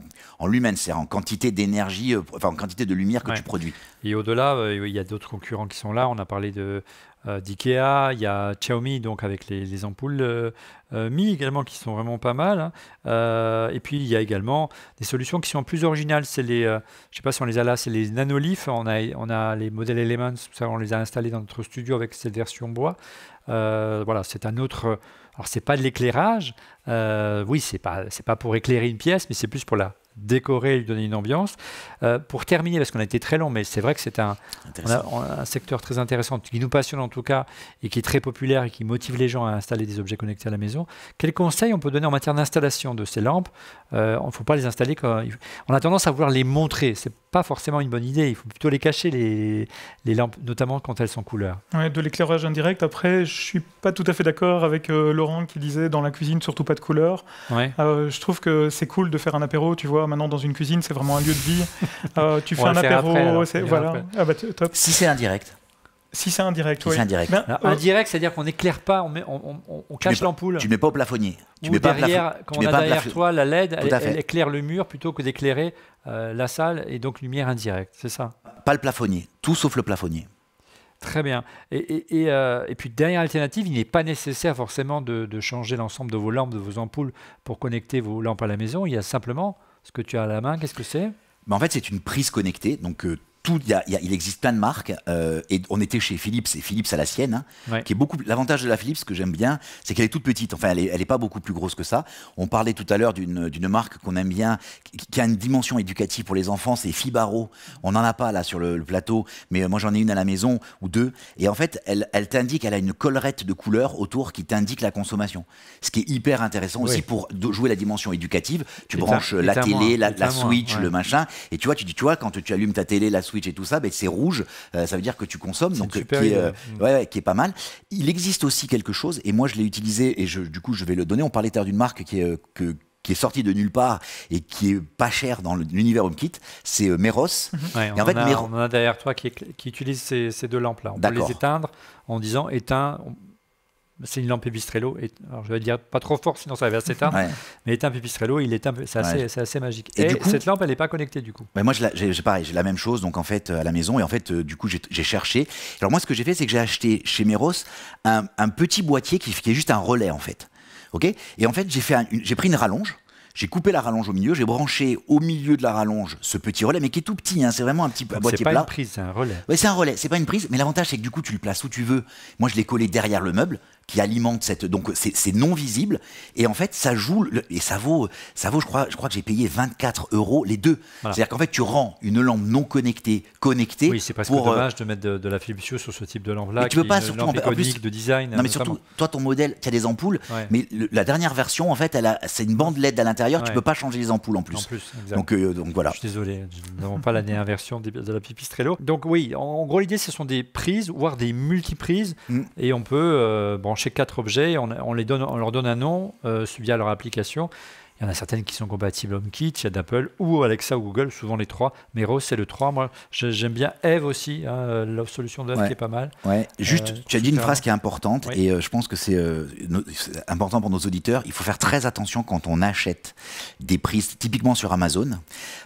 c'est-à-dire en quantité d'énergie, euh, enfin en quantité de lumière que tu produis. Et au-delà, euh, il y a d'autres concurrents qui sont là. On a parlé de, euh, d'IKEA, il y a Xiaomi donc avec les, ampoules euh, euh, Mi également qui sont vraiment pas mal. Hein. et puis il y a également des solutions qui sont plus originales, c'est les, sais pas si on les a là, c'est les Nanolif. On a, on a les modèles Elements, on les a installés dans notre studio avec cette version bois. voilà, c'est un autre. Alors c'est pas de l'éclairage, oui c'est pas c'est pas pour éclairer une pièce, mais c'est plus pour la décorer, lui donner une ambiance. Euh, pour terminer, parce qu'on a été très long, mais c'est vrai que c'est un, secteur très intéressant, qui nous passionne en tout cas, et qui est très populaire et qui motive les gens à installer des objets connectés à la maison. Quels conseils on peut donner en matière d'installation de ces lampes euh, On ne faut pas les installer. Quand... On a tendance à vouloir les montrer. C'est pas forcément une bonne idée. Il faut plutôt les cacher, les, lampes, notamment quand elles sont couleur. de l'éclairage indirect. Après, je suis pas tout à fait d'accord avec euh, Laurent qui disait dans la cuisine, surtout pas de couleur. Ouais. Euh, je trouve que c'est cool de faire un apéro, tu vois. Maintenant, dans une cuisine, c'est vraiment un lieu de vie. Euh, tu fais un apéro. c'est voilà. Ah, bah, top. Si c'est indirect. Si c'est indirect, si oui. Ben, euh, indirect. c'est-à-dire qu'on n'éclaire pas, on, on, cache l'ampoule. Tu ne mets pas au plafonnier. Tu mets pas derrière, quand on a derrière toi la LED, elle, éclaire le mur plutôt que d'éclairer euh, la salle et donc lumière indirecte, c'est ça Pas le plafonnier, tout sauf le plafonnier. Très bien. Et, euh, puis, dernière alternative, il n'est pas nécessaire forcément de, changer l'ensemble de vos lampes, de vos ampoules pour connecter vos lampes à la maison. Il y a simplement ce que tu as à la main. Qu'est-ce que c'est ben, en fait, c'est une prise connectée. Donc, il existe plein de marques. Euh, et on était chez Philips, et Philips à la sienne, hein, qui est beaucoup. L'avantage de la Philips, que j'aime bien, c'est qu'elle est toute petite. Enfin, elle n'est est pas beaucoup plus grosse que ça. On parlait tout à l'heure d'une marque qu'on aime bien, qui, a une dimension éducative pour les enfants, c'est Fibaro. On n'en a pas là sur le, plateau, mais euh, moi j'en ai une à la maison ou deux. Et en fait, elle, t'indique, elle a une collerette de couleurs autour qui t'indique la consommation. Ce qui est hyper intéressant aussi pour jouer la dimension éducative. Tu branches la télé, la, Switch, le machin, et tu vois, tu dis, tu vois, quand tu allumes ta télé, la Switch et tout ça, ben, c'est rouge, euh, ça veut dire que tu consommes, donc euh, qui est, euh, qui est, pas mal. Il existe aussi quelque chose, et moi je l'ai utilisé, et je, du coup je vais le donner. On parlait d'une marque qui est, que, qui est sortie de nulle part et qui est pas chère dans l'univers HomeKit, c'est Meros. Mhm. on, en fait, a, derrière toi qui, utilise ces, deux lampes-là. On peut les éteindre en disant éteins, c'est une lampe épistrello alors je vais dire pas trop fort, sinon ça va s'éteindre. Ouais. Mais éteint Pipistrello, il est un, c'est assez, c'est assez magique. Et, cette lampe, elle n'est pas connectée du coup. moi, j'ai, pareil, j'ai la même chose donc en fait euh, à la maison. Et en fait, euh, du coup, j'ai, cherché. Alors moi, ce que j'ai fait, c'est que j'ai acheté chez Meros un, petit boîtier qui, est juste un relais en fait. Ok et en fait, j'ai, fait j'ai pris une rallonge. J'ai coupé la rallonge au milieu, j'ai branché au milieu de la rallonge ce petit relais, mais qui est tout petit. Hein, c'est vraiment un petit boîtier plat. C'est pas une prise, c'est un relais. Oui, c'est un relais. C'est pas une prise, mais l'avantage c'est que du coup tu le places où tu veux. Moi, je l'ai collé derrière le meuble qui alimente cette donc c'est non visible et en fait ça joue et ça vaut ça vaut je crois je crois que j'ai payé 24 euros les deux c'est à dire qu'en fait tu rends une lampe non connectée connectée oui c'est parce pour, que dommage de euh, mettre de, la fibre sur ce type de lampe là mais tu peux pas surtout en, de design non mais surtout toi ton modèle tu as des ampoules mais la dernière version en fait elle c'est une bande LED à l'intérieur tu tu peux pas changer les ampoules en plus, en plus donc euh, donc voilà je suis désolé nous n'avons pas la dernière version de, la pipistrello donc oui en, gros l'idée ce sont des prises voire des multiprises mm. et on peut euh, chez quatre objets, on, les donne, on leur donne un nom euh, via leur application. Il y en a certaines qui sont compatibles HomeKit, chez Apple d'Apple ou Alexa ou Google, souvent les trois. Mais Rose, c'est le 3. Moi, j'aime bien Eve aussi, hein, la solution d'Eve qui est pas mal. Ouais. Juste, euh, tu as dit une phrase qui est importante et euh, je pense que euh, c'est important pour nos auditeurs. Il faut faire très attention quand on achète des prises, typiquement sur Amazon,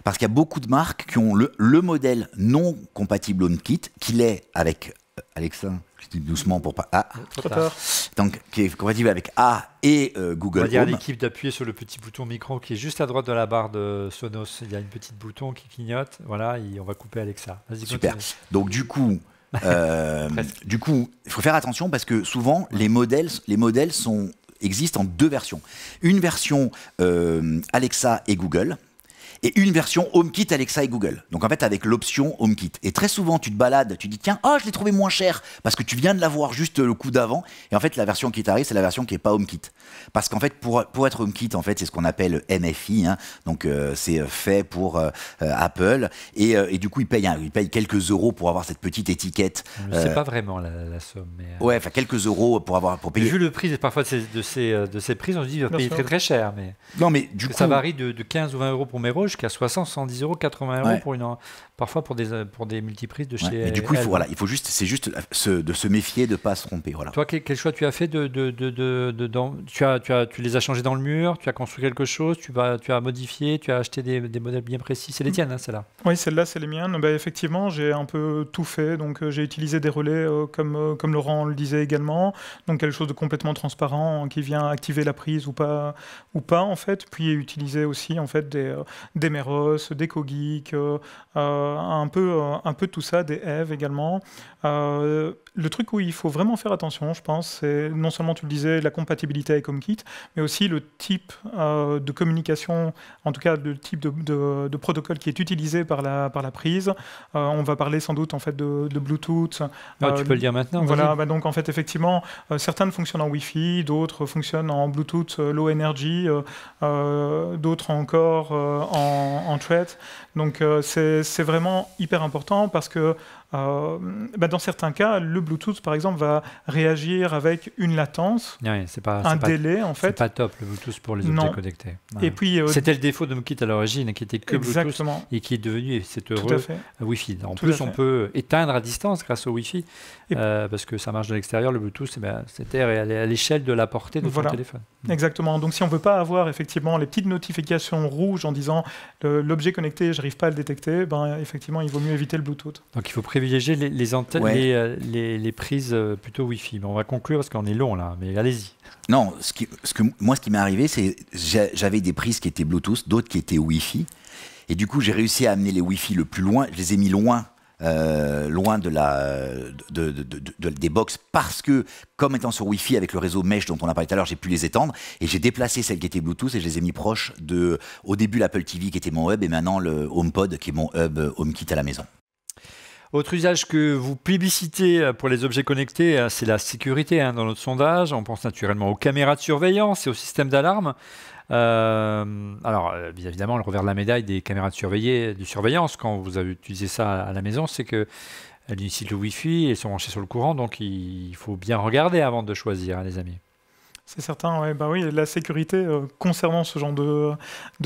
parce qu'il y a beaucoup de marques qui ont le, le modèle non compatible HomeKit, qu'il est avec euh, Alexa, je dis doucement pour pas. Ah, trop tard. Donc, qui va dire avec A et euh, Google On va dire à l'équipe d'appuyer sur le petit bouton micro qui est juste à droite de la barre de Sonos. Il y a une petite bouton qui clignote. Voilà, et on va couper Alexa. Super. Donc, du coup. Euh, du coup, il faut faire attention parce que souvent les modèles, les modèles sont, existent en deux versions. Une version Alexa et Google, et une version HomeKit Alexa et Google. Donc en fait avec l'option HomeKit. Et très souvent tu te balades, tu dis tiens, oh je l'ai trouvé moins cher parce que tu viens de l'avoir juste le coup d'avant. Et en fait la version qui t'arrive c'est la version qui n'est pas HomeKit. Parce qu'en fait pour, pour être HomeKit en fait c'est ce qu'on appelle MFI, hein. donc euh, c'est euh, fait pour euh, Apple et, et, du coup ils payent, quelques euros pour avoir cette petite étiquette. Je ne sais pas vraiment la, somme. Mais, ouais, enfin quelques euros pour avoir pour payer. Vu le prix parfois de ces, de ces, prises, on se dit va payer très très cher. Mais... Non mais du coup, ça varie de, de 15 ou 20 euros pour Mero jusqu'à 60, 70 euros, 80 euros pour une, parfois pour des, euh, pour des multiprises de chez. Et du coup, il faut, voilà, il faut juste, c'est juste euh, de se méfier, de ne pas se tromper. Voilà. Toi, quel, choix tu as fait de, de, de, de tu, as, tu, as, tu les as changés dans le mur, tu as construit quelque chose, tu, vas, tu as modifié, tu as acheté des, modèles bien précis. C'est les mm. tiennes, hein, celle-là Oui, celle-là, c'est les miennes. ben effectivement, j'ai un peu tout fait. Donc, euh, j'ai utilisé des relais, comme, comme Laurent le disait également. Donc, quelque chose de complètement transparent hein, qui vient activer la prise ou pas, ou pas en fait. Puis, utiliser aussi en fait, des, des Meros, des Kogik... Euh, un, peu, euh, un peu tout ça, des Eve également. Euh, le truc où il faut vraiment faire attention, je pense, c'est non seulement, tu le disais, la compatibilité avec HomeKit, mais aussi le type de communication, en tout cas le type de, protocole qui est utilisé par la, par la prise. on va parler sans doute en fait de, Bluetooth. tu peux le dire maintenant. Voilà, bah, donc en fait effectivement, certaines fonctionnent en Wi-Fi, d'autres fonctionnent en Bluetooth low energy, d'autres encore en, en thread. Donc c'est vraiment vraiment hyper important parce que euh, bah, dans certains cas, le Bluetooth, par exemple, va réagir avec une latence, pas, un délai, en fait. C'est pas top, le Bluetooth, pour les objets connectés. Et puis... Euh, c'était le défaut de quitte à l'origine, qui était que Bluetooth, et qui est devenu, c'est heureux, euh, Wi-Fi. En plus, on peut éteindre à distance grâce au Wi-Fi, parce que ça marche de l'extérieur, le Bluetooth, eh ben, c'était à l'échelle de la portée de votre téléphone. Mm. Exactement. Donc, si on veut pas avoir, effectivement, les petites notifications rouges en disant l'objet connecté, je n'arrive pas à le détecter, ben, effectivement, il vaut mieux éviter le Bluetooth. Donc, il faut privilégier les, antennes, euh, les, prises euh, plutôt Wi-Fi. Mais on va conclure parce qu'on est long là, mais allez-y. Non, ce, ce que, moi, ce qui m'est arrivé, c'est j'avais des prises qui étaient Bluetooth, d'autres qui étaient Wi-Fi. Et du coup, j'ai réussi à amener les Wi-Fi le plus loin. Je les ai mis loin euh, loin de la, des box parce que, comme étant sur Wi-Fi avec le réseau Mesh dont on a parlé tout à l'heure, j'ai pu les étendre et j'ai déplacé celles qui étaient Bluetooth et je les ai mis proches de, au début, l'Apple TV qui était mon hub et maintenant le HomePod qui est mon hub HomeKit à la maison. Autre usage que vous publicitez euh, pour les objets connectés, euh, c'est la sécurité hein, dans notre sondage. On pense naturellement aux caméras de surveillance et aux systèmes d'alarme. Euh, alors, bien évidemment, le revers de la médaille des caméras de, de surveillance, quand vous avez utilisé ça à la maison, c'est que elles utilisent le Wi-Fi et sont branchées sur le courant, donc il faut bien regarder avant de choisir, hein, les amis. C'est certain, ouais. Bah oui, la sécurité euh, concernant ce genre de,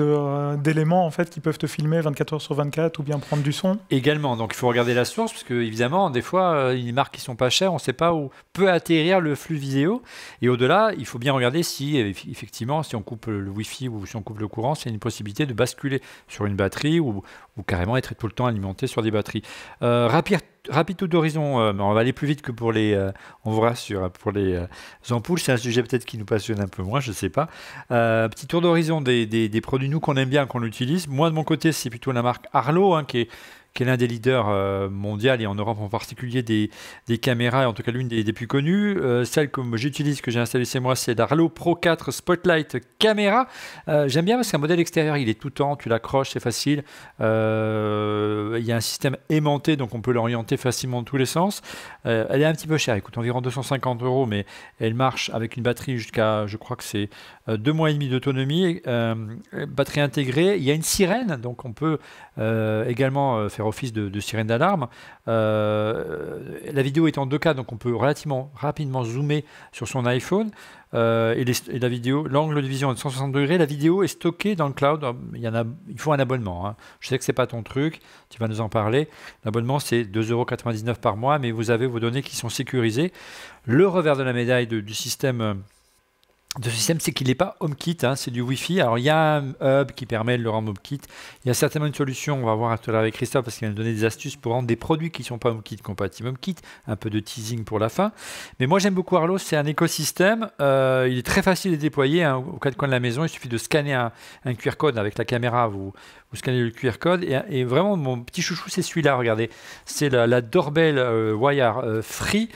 euh, d'éléments en fait qui peuvent te filmer 24 heures sur 24 ou bien prendre du son. Également, donc il faut regarder la source parce que évidemment, des fois, euh, il y a des marques qui sont pas chères, on ne sait pas où peut atterrir le flux vidéo. Et au-delà, il faut bien regarder si effectivement, si on coupe le Wi-Fi ou si on coupe le courant, c'est une possibilité de basculer sur une batterie ou, ou carrément être tout le temps alimenté sur des batteries. rapide rapide tour d'horizon. Euh, on va aller plus vite que pour les. Euh, on vous rassure, euh, pour les ampoules. C'est un sujet peut-être qui nous passionne un peu moins, je ne sais pas. petit tour d'horizon des, produits, nous, qu'on aime bien, qu'on utilise. Moi, de mon côté, c'est plutôt la marque Arlo, hein, qui est qui est l'un des leaders euh, mondiales et en Europe en particulier des, des caméras, en tout cas l'une des, plus connues. Euh, celle que j'utilise, que j'ai installée chez moi, c'est l'Arlo Pro 4 Spotlight Camera. Euh, j'aime bien parce qu'un modèle extérieur, il est tout temps, tu l'accroches, c'est facile. il y a un système aimanté, donc on peut l'orienter facilement dans tous les sens. elle est un petit peu chère, elle coûte environ 250 euros, mais elle marche avec une batterie jusqu'à, je crois que c'est euh, deux mois et demi d'autonomie, euh, euh, batterie intégrée. Il y a une sirène, donc on peut également faire office de, sirène d'alarme. la vidéo est en 2K, donc on peut relativement rapidement zoomer sur son iPhone. et, la vidéo, l'angle de vision est de 160 degrés. La vidéo est stockée dans le cloud. Il, y en a, il faut un abonnement. Hein. Je sais que c'est pas ton truc. Tu vas nous en parler. L'abonnement, c'est 2,99€ par mois, mais vous avez vos données qui sont sécurisées. Le revers de la médaille du système de ce système, c'est qu'il n'est pas HomeKit, hein, c'est du Wi-Fi. Alors, il y a un hub qui permet de le rendre HomeKit. Il y a certainement une solution, on va voir tout à l'heure avec Christophe, parce qu'il va nous donner des astuces pour rendre des produits qui ne sont pas HomeKit compatibles HomeKit. Un peu de teasing pour la fin. Mais moi, j'aime beaucoup Arlo, c'est un écosystème. Euh, il est très facile à déployer hein, au aux quatre coins de la maison. Il suffit de scanner un, QR code avec la caméra. Vous, scannez le QR code. Et, vraiment, mon petit chouchou, c'est celui-là. Regardez, c'est la, la, euh, wire euh, free.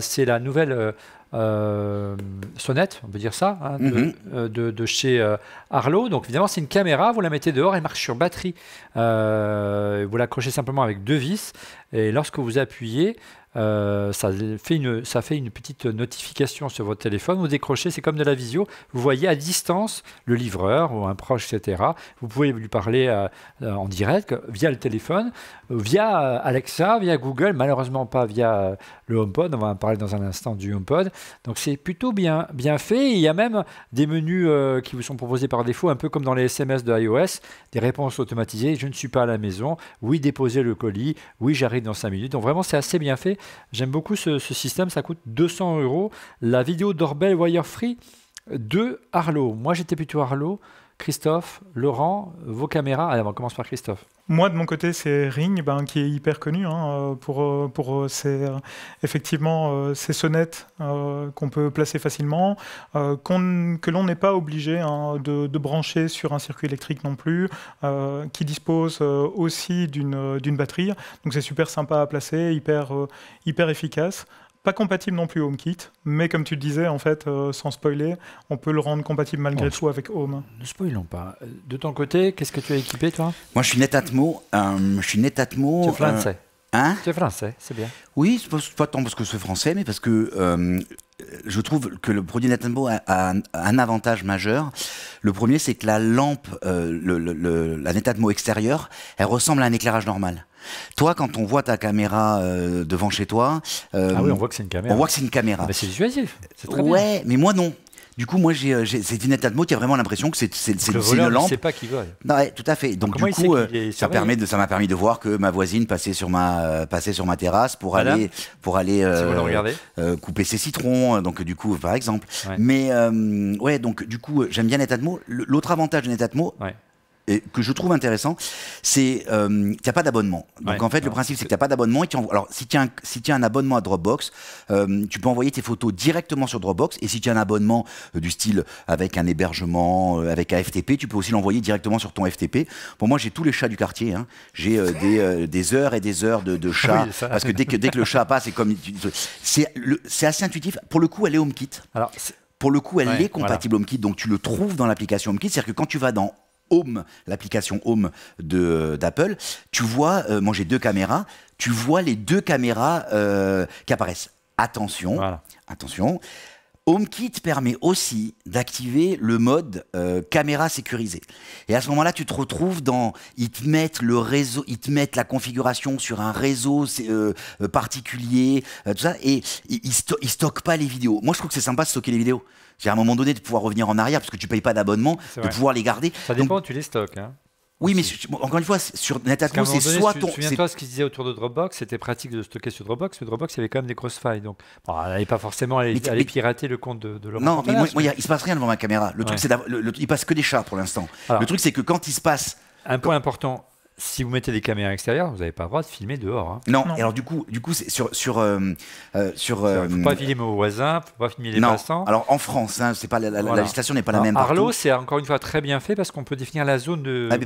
c'est la nouvelle euh, sonnette, on peut dire ça, hein, mhm. euh, de, chez euh, Arlo. Donc évidemment, c'est une caméra, vous la mettez dehors, elle marche sur batterie. vous l'accrochez simplement avec deux vis, et lorsque vous appuyez, euh, ça, fait une, ça fait une petite notification sur votre téléphone. Vous décrochez, c'est comme de la visio. Vous voyez à distance le livreur ou un proche, etc. Vous pouvez lui parler euh, euh, en direct via le téléphone, via Alexa, via Google, malheureusement pas via le HomePod. On va en parler dans un instant du HomePod. Donc c'est plutôt bien, bien fait. il y a même des menus qui vous sont proposés par défaut, un peu comme dans les SMS de iOS, des réponses automatisées. Je ne suis pas à la maison. Oui, déposer le colis. Oui, j'arrive dans 5 minutes. Donc vraiment, c'est assez bien fait. J'aime beaucoup ce, système, ça coûte 200 euros. La vidéo d'Orbel Wirefree Free de Harlow. Moi, j'étais plutôt Harlow. Christophe, Laurent, vos caméras. Allez, on commence par Christophe. Moi, de mon côté, c'est Ring, ben, qui est hyper connu hein, pour, pour euh, ses, euh, effectivement, ces euh, sonnettes qu'on peut placer facilement, que l'on n'est pas obligé hein, de, brancher sur un circuit électrique non plus, qui dispose aussi d'une batterie. Donc c'est super sympa à placer, hyper, hyper efficace pas compatible non plus HomeKit, mais comme tu disais, en fait, euh, sans spoiler, on peut le rendre compatible malgré tout avec Home. Ne spoilons pas. De ton côté, qu'est-ce que tu as équipé, toi Moi, je suis NetAtmo. Euh, je suis NetAtmo. Euh, c'est hein français, c'est bien. Oui, pas tant parce que c'est français, mais parce que euh, je trouve que le produit Natanbo a, un, avantage majeur. Le premier, c'est que la lampe, euh, le, le, la Netatmo extérieure, elle ressemble à un éclairage normal. Toi, quand on voit ta caméra euh, devant chez toi, ah oui, on voit que c'est une caméra. On voit que c'est une caméra. C'est ah, c'est dissuasif. ouais, mais moi non. Du coup, moi, j'ai, euh, c'est mots. qui a vraiment l'impression que c'est, c'est, c'est, le une lampe. pas qui vole. Non, tout à fait. Donc, du coup, euh, ça, permet de, ça m'a permis de voir que ma voisine passait sur ma, euh, sur ma terrasse pour aller, pour aller couper ses citrons. Donc, du coup, par exemple. Mais, ouais, donc, du coup, j'aime bien Netatmo. L'autre avantage de Netatmo, et que je trouve intéressant, c'est euh, qu'il n'y a pas d'abonnement. Donc en fait, le principe, c'est que tu n'as pas d'abonnement. Alors, si tu as, un... un abonnement à Dropbox, euh, tu peux envoyer tes photos directement sur Dropbox. Et si tu as un abonnement euh, du style avec un hébergement, avec un FTP, tu peux aussi l'envoyer directement sur ton FTP. Pour moi, j'ai tous les chats du quartier. Hein. J'ai des, heures et des heures de, de chats. parce que dès, que dès que le chat passe, c'est comme. C'est assez intuitif. Pour le coup, elle est HomeKit. Alors, pour le coup, elle est compatible HomeKit, donc tu le trouves dans l'application HomeKit. C'est-à-dire que quand tu vas dans Home, l'application Home d'Apple, tu vois, euh, moi j'ai deux caméras, tu vois les deux caméras euh, qui apparaissent. Attention, attention. HomeKit permet aussi d'activer le mode euh, caméra sécurisée. Et à ce moment-là, tu te retrouves dans ils te mettent le réseau, ils te la configuration sur un réseau particulier, tout ça, et ils, ne ils stockent pas les vidéos. Moi, je trouve que c'est sympa de stocker les vidéos à un moment donné de pouvoir revenir en arrière, parce que tu payes pas d'abonnement, de pouvoir les garder. Ça dépend où tu les stocks. Hein. Oui, mais encore une fois, sur Netatmo, c'est soit ton. Souviens-toi ce qu'ils disaient autour de Dropbox, c'était pratique de stocker sur Dropbox, mais Dropbox, il y avait quand même des failles. Donc, bon, elle n'allait pas forcément aller, pirater le compte de, de l'homme. Non, mais moi, il se passe rien devant ma caméra. Le truc, c'est il passe que des chats pour l'instant. Le truc, c'est que quand il se passe. Un point important, si vous mettez des caméras extérieures, vous n'avez pas le droit de filmer dehors. Hein. Non. alors du coup, du coup, sur sur euh, euh sur. faut euh, pas filmer aux voisins, faut pas filmer les non. Alors en France, hein, c'est pas la, législation n'est pas la même. Arlo, c'est encore une fois très bien fait parce qu'on peut définir la zone de ah,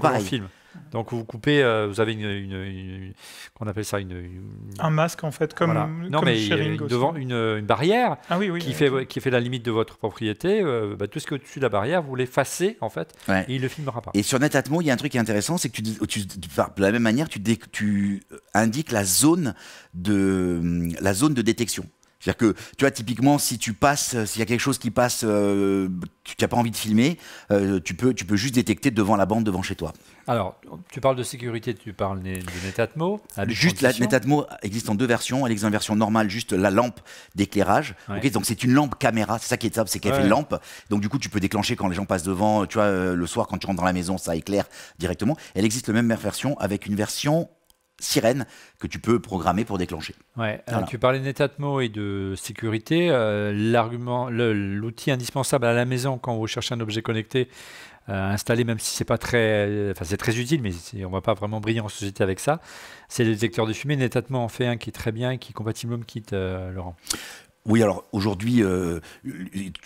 donc vous coupez, euh, vous avez une, qu'on appelle ça une, un masque en fait, comme non mais devant une, barrière ah qui fait qui fait la limite de votre propriété. Euh, bah, tout ce qui est au-dessus de la barrière, vous l'effacez en fait, et il le filmera pas. Et sur Netatmo, il y a un truc qui est intéressant, c'est que tu, tu, de la même manière, tu, tu euh, indiques la zone de hum, la zone de détection. C'est-à-dire que, tu vois, typiquement, si tu passes, euh, s'il y a quelque chose qui passe, euh, tu n'as pas envie de filmer, euh, tu, peux, tu peux juste détecter devant la bande, devant chez toi. Alors, tu parles de sécurité, tu parles de Netatmo. Juste, la Netatmo existe en deux versions. Elle existe en version normale, juste la lampe d'éclairage. donc, c'est une lampe caméra. C'est ça qui est top, c'est qu'elle fait une lampe. Donc, du coup, tu peux déclencher quand les gens passent devant. Tu vois, le soir, quand tu rentres dans la maison, ça éclaire directement. Elle existe la même version avec une version sirène que tu peux programmer pour déclencher. Ouais, tu parlais Netatmo et de sécurité. Euh, l'argument, l'outil indispensable à la maison quand on recherche un objet connecté euh, installé, même si c'est pas très, euh, enfin c'est très utile, mais on va pas vraiment briller en société avec ça. C'est le détecteur de fumée. Netatmo en fait un qui est très bien, qui est compatible HomeKit, Laurent. Oui, alors aujourd'hui,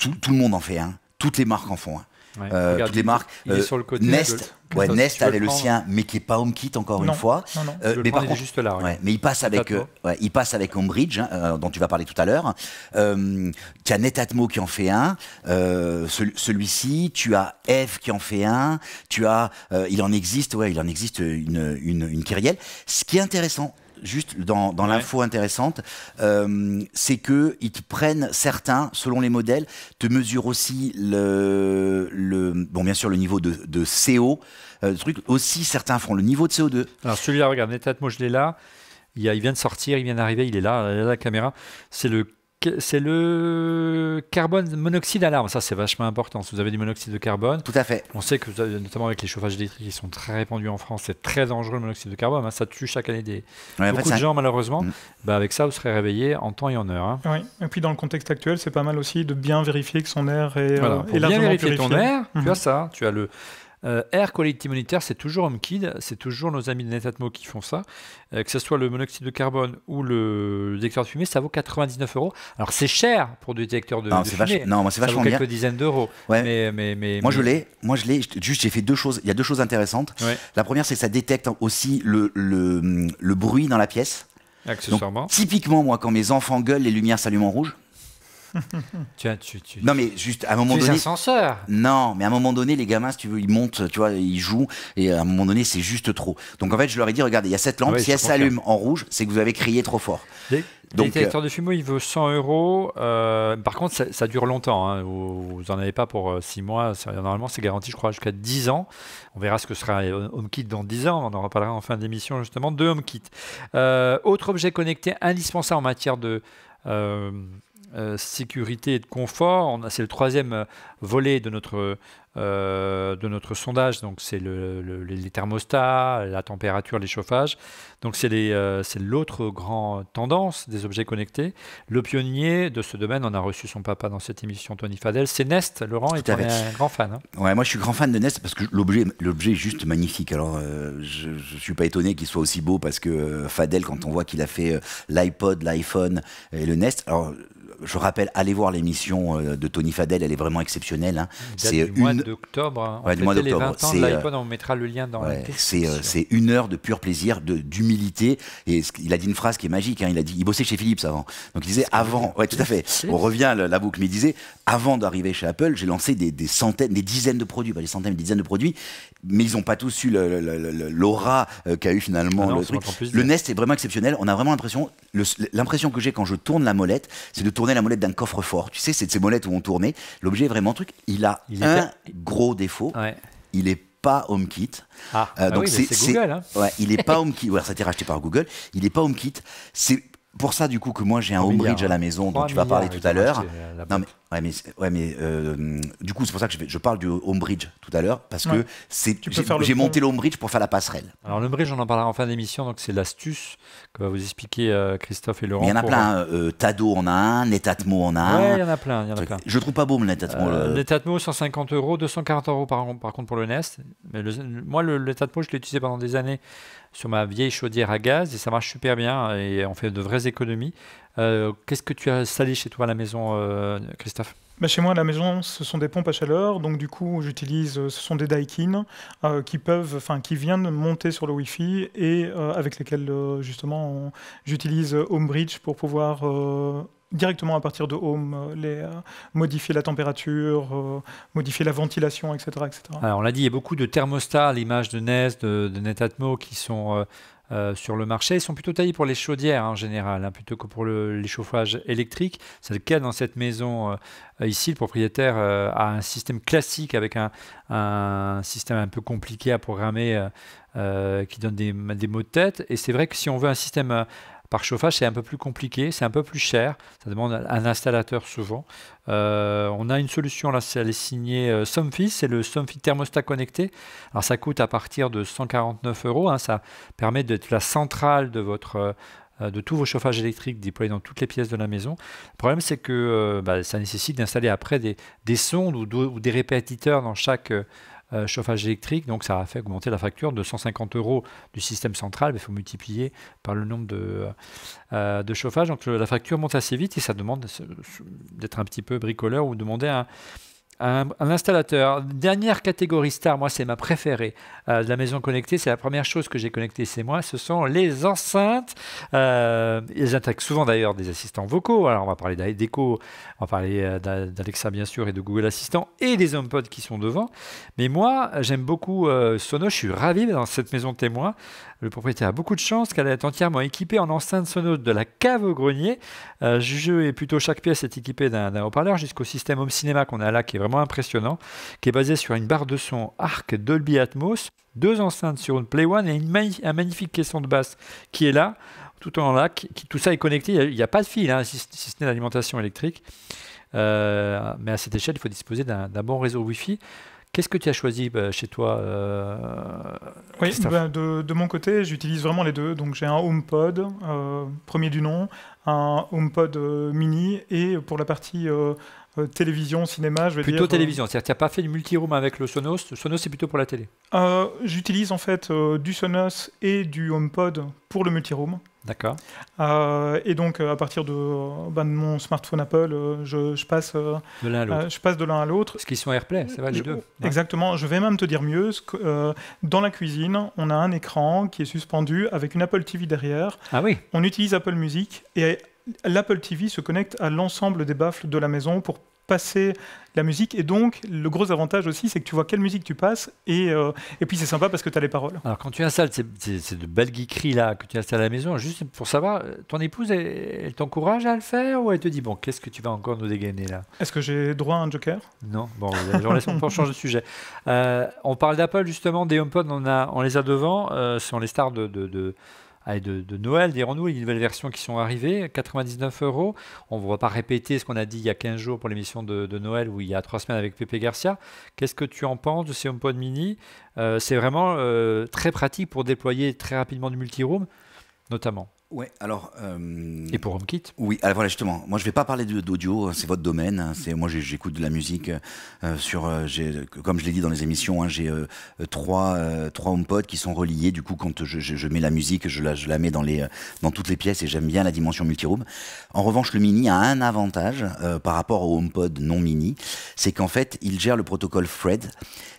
tout, le monde en fait un. toutes les marques en font. un. Euh, toutes les marques. sur le côté euh, Nest, ouais, Nest avait le, sien, mais qui est pas HomeKit encore une fois. Euh, mais par contre, juste là. mais il passe avec, il passe avec Homebridge, hein, dont tu vas parler tout à l'heure. Euh, tu as Netatmo qui en fait un, celui-ci. Tu as Eve qui en fait un. Tu as, il en existe, ouais, il en existe une, une, une, Ce qui est intéressant juste dans, dans l'info intéressante, euh, c'est que ils te prennent certains, selon les modèles, te mesurent aussi le, le bon bien sûr le niveau de, de CO, euh, truc. Aussi certains font le niveau de CO2. Alors celui-là, regarde, moi je l'ai là. Il, vient de sortir, il vient d'arriver, il est là, là la caméra. C'est le c'est le carbone monoxyde à Ça, c'est vachement important. Si vous avez du monoxyde de carbone, tout à fait. On sait que, notamment avec les chauffages électriques qui sont très répandus en France, c'est très dangereux le monoxyde de carbone. Hein. Ça tue chaque année des beaucoup de gens, malheureusement. Mm. Bah, avec ça, vous serez réveillé en temps et en heure. Hein. Oui. Et puis dans le contexte actuel, c'est pas mal aussi de bien vérifier que son air est, euh, bien vérifier ton air. Tu as mhm. ça. Tu as le euh, air Quality Monitor, c'est toujours HomeKid, c'est toujours nos amis de Netatmo qui font ça. Euh, que ce soit le monoxyde de carbone ou le, détecteur de fumée, ça vaut 99 euros. Alors c'est cher pour du détecteur de, fumée. Non, c'est vachement bien. quelques dizaines d'euros. Mais, mais, moi, Je l'ai, moi je l'ai. Juste, j'ai fait deux choses. Il y a deux choses intéressantes. La première, c'est que ça détecte aussi le, le, bruit dans la pièce. Accessoirement. typiquement, moi, quand mes enfants gueulent, les lumières s'allument en rouge. tu, non mais juste à un moment donné. censeur. Non, mais à un moment donné, les gamins, si tu veux, ils montent, tu vois, ils jouent, et à un moment donné, c'est juste trop. Donc en fait, je leur ai dit, regardez, il y a cette lampe, si elle s'allume en rouge, c'est que vous avez crié trop fort. Donc, le euh, de fumée, il veut 100 euros. Euh, par contre, ça, dure longtemps. Hein. Vous n'en avez pas pour 6 euh, mois. Normalement, c'est garanti, je crois, jusqu'à 10 ans. On verra ce que sera HomeKit dans 10 ans. On en reparlera en fin d'émission, justement, de HomeKit. Euh, autre objet connecté indispensable en matière de, euh, sécurité et de confort. C'est le troisième euh, volet de notre, euh, de notre sondage. Donc, c'est les thermostats, la température, les chauffages. Donc, c'est l'autre grande tendance des objets connectés. Le pionnier de ce domaine, on a reçu son papa dans cette émission, Tony Fadel. C'est Nest, Laurent, était un grand fan. Hein. Ouais, moi, je suis grand fan de Nest parce que l'objet est juste magnifique. Alors, je ne suis pas étonné qu'il soit aussi beau parce que Fadel, quand on voit qu'il a fait l'iPod, l'iPhone et le Nest, alors je rappelle, allez voir l'émission euh, de Tony Fadel, elle est vraiment exceptionnelle. Hein. C'est une... Hein. mois d'octobre. Ouais, mois d'octobre. on mettra le lien dans ouais, euh, C'est une heure de pur plaisir, d'humilité. Et il a dit une phrase qui est magique. Hein. Il a dit, il bossait chez Philips avant. Donc il disait avant, ouais, tout à fait. On revient à la boucle. Mais il disait, avant d'arriver chez Apple, j'ai lancé des, des, centaines, des dizaines de produits, pas des centaines, des dizaines de produits. Mais ils n'ont pas tous eu l'aura euh, qu'a eu finalement ah le truc. Le Nest est vraiment exceptionnel. On a vraiment l'impression, l'impression que j'ai quand je tourne la molette, c'est de tourner la molette d'un coffre-fort. Tu sais, c'est de ces molettes où on tournait. L'objet est vraiment truc. Il a un gros défaut. Il est pas HomeKit. Ah, euh, ah donc c'est Google. Hein. il est pas HomeKit. Ouais, ça a été racheté par Google. Il est pas HomeKit. C'est pour ça, du coup, que moi j'ai un bridge à la maison dont tu vas parler tout à l'heure. Non, mais, ouais, mais, ouais, mais euh, du coup, c'est pour ça que je, parle du bridge tout à l'heure, parce que c'est, j'ai, monté bridge pour faire la passerelle. Alors, le bridge on en parlera en fin d'émission, donc c'est l'astuce que va vous expliquer euh, Christophe et Laurent. il y en a plein. Euh, Tado en a un, Netatmo en a un. il y en a plein. Y en Je trouve pas beau, le Netatmo. Netatmo, 150 euros, 240 euros par, contre pour le Nest. Mais moi, le Netatmo, je l'ai utilisé pendant des années sur ma vieille chaudière à gaz et ça marche super bien et on fait de vraies économies. Euh, qu'est-ce que tu as salé chez toi à la maison, euh, Christophe bah chez moi à la maison, ce sont des pompes à chaleur, donc du coup j'utilise, euh, ce sont des Daikin qui peuvent, enfin qui viennent monter sur le Wi-Fi et avec lesquels justement j'utilise Homebridge pour pouvoir directement à partir de Home, euh, les, euh, modifier la température, euh, modifier la ventilation, etc. etc. on l'a dit, il y a beaucoup de thermostats, l'image de Nest, de, Netatmo, qui sont sur le marché. Ils sont plutôt taillés pour les chaudières hein, en général, hein, plutôt que pour le, les chauffages électriques. C'est le cas dans cette maison. ici, le propriétaire a un système classique avec un, système un peu compliqué à programmer qui donne des, des mots de tête. Et c'est vrai que si on veut un système par chauffage, c'est un peu plus compliqué, c'est un peu plus cher. Ça demande un installateur souvent. Euh, on a une solution là, c'est, elle est signée euh, Somfy, c'est le Somfy thermostat connecté. Alors ça coûte à partir de 149 euros. Hein. ça permet d'être la centrale de votre euh, de tous vos chauffages électriques déployés dans toutes les pièces de la maison. Le problème, c'est que bah, ça nécessite d'installer après des, sondes ou, ou, des répétiteurs dans chaque, euh, chauffage électrique, donc ça a fait augmenter la facture de 150 euros du système central, mais il faut multiplier par le nombre de, euh, de chauffage, donc la facture monte assez vite et ça demande d'être un petit peu bricoleur ou demander un, un, installateur. Dernière catégorie star, moi c'est ma préférée euh, de la maison connectée. C'est la première chose que j'ai connectée c'est moi. Ce sont les enceintes. ils euh, attaquent souvent d'ailleurs des assistants vocaux. Alors on va parler d'Echo, on va parler euh, d'Alexa bien sûr et de Google Assistant et des HomePod qui sont devant. Mais moi j'aime beaucoup Sono. Sonos. Je suis ravi dans cette maison témoin le propriétaire a beaucoup de chance qu'elle est entièrement équipée en enceinte sonore de la cave au grenier. Euh, jeu et plutôt chaque pièce est équipée d'un haut-parleur jusqu'au système home cinéma qu'on a là qui est vraiment impressionnant, qui est basé sur une barre de son arc Dolby Atmos, deux enceintes sur une Play One et un magnifique caisson de basse qui est là tout en là, qui, tout ça est connecté, il n'y a, pas de fil, hein, si, ce n'est l'alimentation électrique. Euh, mais à cette échelle, il faut disposer d'un bon réseau Wi-Fi. Qu'est-ce que tu as choisi euh, chez toi euh, Oui, ben, de, mon côté, j'utilise vraiment les deux. Donc j'ai un HomePod, euh, premier du nom, un HomePod mini, et pour la partie télévision, cinéma, je vais plutôt télévision, c'est-à-dire tu n'as pas fait du multi-room avec le Sonos. Sonos, c'est plutôt pour la télé. J'utilise en fait du Sonos et du HomePod pour le multiroom. D'accord. Euh, et donc, euh, à partir euh, ben, de, mon smartphone Apple, je, passe, de l'un à l'autre. je passe de l'un à l'autre. Parce qu'ils sont AirPlay, ça va les deux. Exactement. Je vais même te dire mieux. dans la cuisine, on a un écran qui est suspendu avec une Apple TV derrière. Ah oui. On utilise Apple Music et l'Apple TV se connecte à l'ensemble des baffles de la maison pour passer la musique. Et donc, le gros avantage aussi, c'est que tu vois quelle musique tu passes. Et, euh, puis, c'est sympa parce que tu as les paroles. Alors, quand tu installes ces, c'est de belles geekeries là que tu installes à la maison, juste pour savoir, ton épouse, elle, t'encourage à le faire ou elle te dit, bon, qu'est-ce que tu vas encore nous dégainer là Est-ce que j'ai droit à un joker Non, bon, on change de sujet. Euh, on parle d'Apple, justement, des HomePod, on, a, on les a devant. Euh, ce sont les stars de ah, de, de Noël, dirons-nous, les nouvelles versions qui sont arrivées, 99 euros. On ne va pas répéter ce qu'on a dit il y a 15 jours pour l'émission de, Noël ou il y a 3 semaines avec Pépé Garcia. Qu'est-ce que tu en penses de ces HomePod mini euh, C'est vraiment euh, très pratique pour déployer très rapidement du multi-room, notamment. Ouais, alors. Euh, et pour HomeKit Oui, alors ah, voilà, justement. Moi, je ne vais pas parler d'audio, hein, c'est votre domaine. Hein, c'est Moi, j'écoute de la musique euh, sur. Euh, comme je l'ai dit dans les émissions, hein, j'ai trois, HomePods qui sont reliés. Du coup, quand je, je, mets la musique, je la, je la mets dans, les, dans toutes les pièces et j'aime bien la dimension multiroom. En revanche, le mini a un avantage par rapport au HomePod non mini c'est qu'en fait, il gère le protocole Fred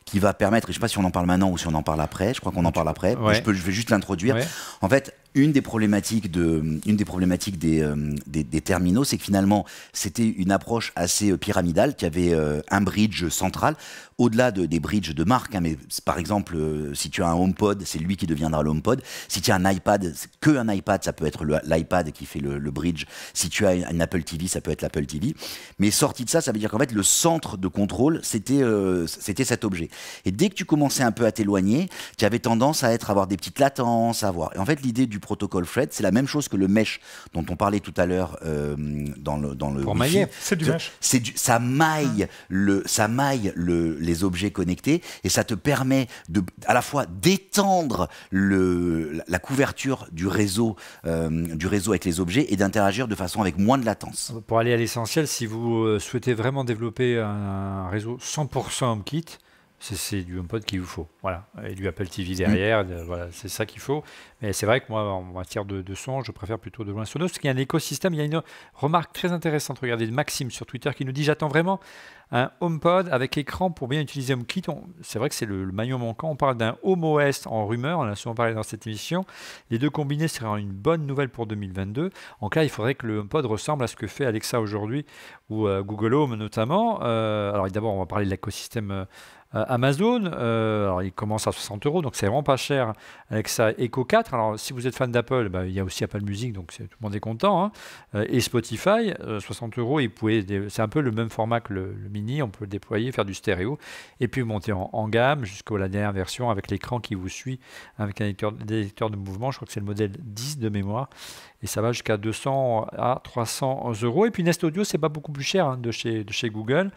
qui va permettre, je ne sais pas si on en parle maintenant ou si on en parle après, je crois qu'on en parle après, je, peux, je vais juste l'introduire. En fait, une des problématiques, de, une des, problématiques des, euh, des, des terminaux, c'est que finalement, c'était une approche assez euh, pyramidale qui avait euh, un bridge central au-delà des bridges de marque. Hein, mais par exemple, euh, si tu as un HomePod, c'est lui qui deviendra le HomePod. Si tu as un iPad, que un iPad, ça peut être l'iPad qui fait le, bridge. Si tu as une Apple TV, ça peut être l'Apple TV. Mais sorti de ça, ça veut dire qu'en fait, le centre de contrôle, c'était euh, c'était cet objet. Et dès que tu commençais un peu à t'éloigner, tu avais tendance à être avoir des petites latences, à avoir. Et en fait, l'idée du protocole Fred, c'est la même chose que le mesh dont on parlait tout à l'heure euh, dans le dans le. Pour mailler, c'est du mesh. ça maille le ça maille le les objets connectés et ça te permet de, à la fois d'étendre la couverture du réseau, euh, du réseau avec les objets et d'interagir de façon avec moins de latence. Pour aller à l'essentiel, si vous euh, souhaitez vraiment développer un réseau 100% HomeKit, c'est du HomePod qu'il vous faut. Voilà. Et du Apple TV mm. derrière, voilà, c'est ça qu'il faut. Mais c'est vrai que moi, en matière de, son, je préfère plutôt de loin Sonos, parce qu'il y a un écosystème. Il y a une remarque très intéressante, regardez, de Maxime sur Twitter qui nous dit J'attends vraiment un HomePod avec écran pour bien utiliser HomeKit. C'est vrai que c'est le, maillon manquant. On parle d'un HomeOS en rumeur, on en a souvent parlé dans cette émission. Les deux combinés seraient une bonne nouvelle pour 2022. En cas, il faudrait que le HomePod ressemble à ce que fait Alexa aujourd'hui, ou euh, Google Home notamment. Euh, alors d'abord, on va parler de l'écosystème. Euh, euh, Amazon, euh, alors il commence à 60 euros, donc c'est vraiment pas cher avec sa Echo 4. Alors si vous êtes fan d'Apple, bah, il y a aussi Apple Music, donc tout le monde est content. Hein. Euh, et Spotify, 60 euros, c'est un peu le même format que le, mini, on peut le déployer, faire du stéréo, et puis monter en, gamme jusqu'à la dernière version avec l'écran qui vous suit, avec un détecteur de mouvement, je crois que c'est le modèle 10 de mémoire et ça va jusqu'à 200 à 300 euros. Et puis Nest Audio, c'est pas beaucoup plus cher hein, de, chez, de chez Google,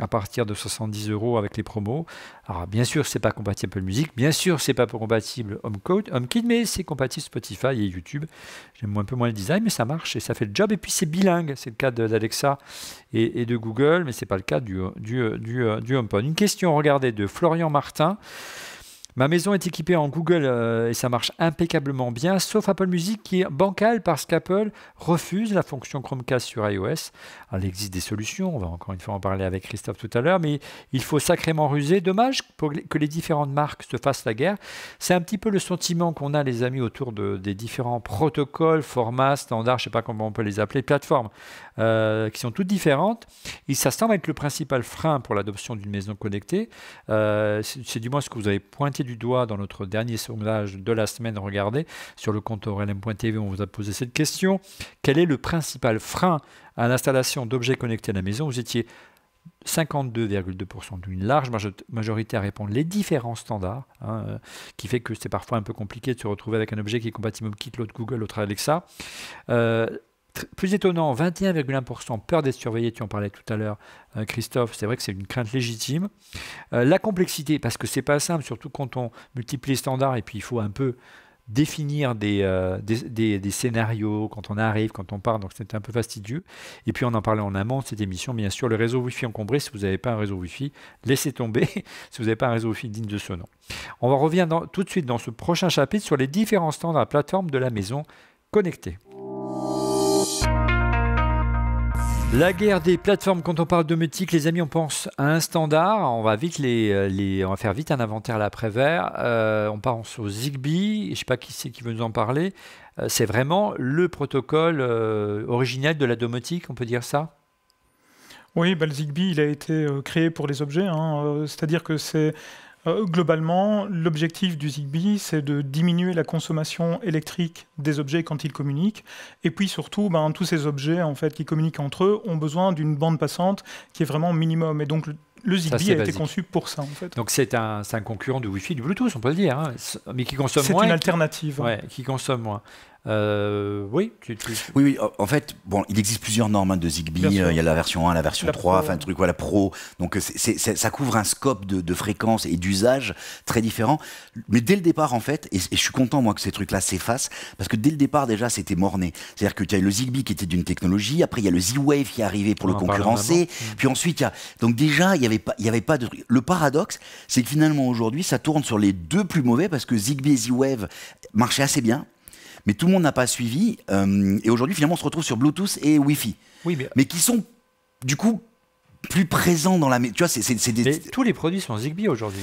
à partir de 70 euros avec les promos. Alors bien sûr, c'est pas compatible la musique. bien sûr, c'est pas compatible HomeCode, HomeKit, mais c'est compatible Spotify et YouTube. J'aime un peu moins le design, mais ça marche et ça fait le job. Et puis c'est bilingue, c'est le cas d'Alexa et, de Google, mais c'est pas le cas du, du, du, du HomePod. Une question, regardez, de Florian Martin. Ma maison est équipée en Google euh, et ça marche impeccablement bien, sauf Apple Music qui est bancal parce qu'Apple refuse la fonction Chromecast sur iOS. il existe des solutions, on va encore une fois en parler avec Christophe tout à l'heure, mais il faut sacrément ruser. Dommage pour que les différentes marques se fassent la guerre. C'est un petit peu le sentiment qu'on a, les amis, autour des différents protocoles, formats, standards, je ne sais pas comment on peut les appeler, plateformes, euh, qui sont toutes différentes. Et ça semble être le principal frein pour l'adoption d'une maison connectée. Euh, c'est du moins ce que vous avez pointé du doigt dans notre dernier sondage de la semaine. Regardez, sur le compte orlm.tv, on vous a posé cette question. Quel est le principal frein à l'installation d'objets connectés à la maison Vous étiez 52,2% d'une large majorité à répondre les différents standards, hein, euh, qui fait que c'est parfois un peu compliqué de se retrouver avec un objet qui est compatible avec l'autre Google, l'autre Alexa. Euh, plus étonnant, 21,1% peur d'être surveillé, tu en parlais tout à l'heure, euh, Christophe, c'est vrai que c'est une crainte légitime. Euh, la complexité, parce que c'est pas simple, surtout quand on multiplie les standards et puis il faut un peu définir des, euh, scénarios quand on arrive, quand on part, donc c'était un peu fastidieux. Et puis on en parlait en amont de cette émission, bien sûr, le réseau Wi-Fi encombré, si vous n'avez pas un réseau Wi-Fi, laissez tomber, si vous n'avez pas un réseau Wi-Fi digne de ce nom. On va revenir tout de suite dans ce prochain chapitre sur les différents standards à plateforme de la maison connectée. La guerre des plateformes, quand on parle de domotique, les amis, on pense à un standard. On va, vite les, euh, faire vite un inventaire à l'après-vert. Euh, on pense au Zigbee. Je ne sais pas qui c'est qui veut nous en parler. Euh, c'est vraiment le protocole originel original de la domotique, on peut dire ça Oui, bah, le Zigbee, il a été créé pour les objets. Hein. C'est-à-dire que c'est euh, globalement, l'objectif du Zigbee, c'est de diminuer la consommation électrique des objets quand ils communiquent. Et puis surtout, ben, tous ces objets en fait, qui communiquent entre eux ont besoin d'une bande passante qui est vraiment minimum. Et donc, le Zigbee a été conçu pour ça, en fait. Donc c'est un, un, concurrent du Wi-Fi, du Bluetooth, on peut le dire, hein. mais qui consomme moins. C'est une alternative. Qui, hein. qui consomme moins. Euh, oui, tu, oui, oui. En fait, bon, il existe plusieurs normes hein, de Zigbee. Euh, il y a la version 1, la version 3, enfin, le truc, la pro. Donc, c'est ça couvre un scope de, de fréquences et d'usage très différent. Mais dès le départ, en fait, et, je suis content, moi, que ces trucs-là s'effacent, parce que dès le départ, déjà, c'était morné. C'est-à-dire que tu as le Zigbee qui était d'une technologie, après, il y a le Z-Wave qui est arrivé pour le concurrencer, puis ensuite, il y a. Donc, déjà, il y avait pas, il y avait pas de Le paradoxe, c'est que finalement aujourd'hui, ça tourne sur les deux plus mauvais parce que Zigbee et Z-Wave marchaient assez bien, mais tout le monde n'a pas suivi. Euh, et aujourd'hui, finalement, on se retrouve sur Bluetooth et Wi-Fi, mais... qui sont du coup plus présents dans la. Tu vois, tous les produits sont Zigbee aujourd'hui.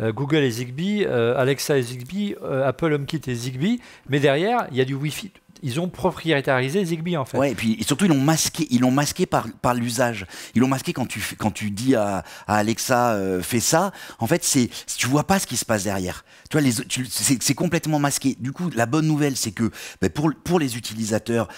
Euh, Google et Zigbee, euh, Alexa et Zigbee, Apple HomeKit et Zigbee, mais derrière, il y a du Wi-Fi ils ont propriétarisé Zigbee en fait. Ouais, et puis surtout ils l'ont masqué, ils l'ont masqué par, par l'usage. Ils l'ont masqué quand tu quand tu dis à, Alexa euh, fais ça, en fait c'est tu vois pas ce qui se passe derrière. Tu les c'est complètement masqué. Du coup, la bonne nouvelle c'est que ben, pour pour les utilisateurs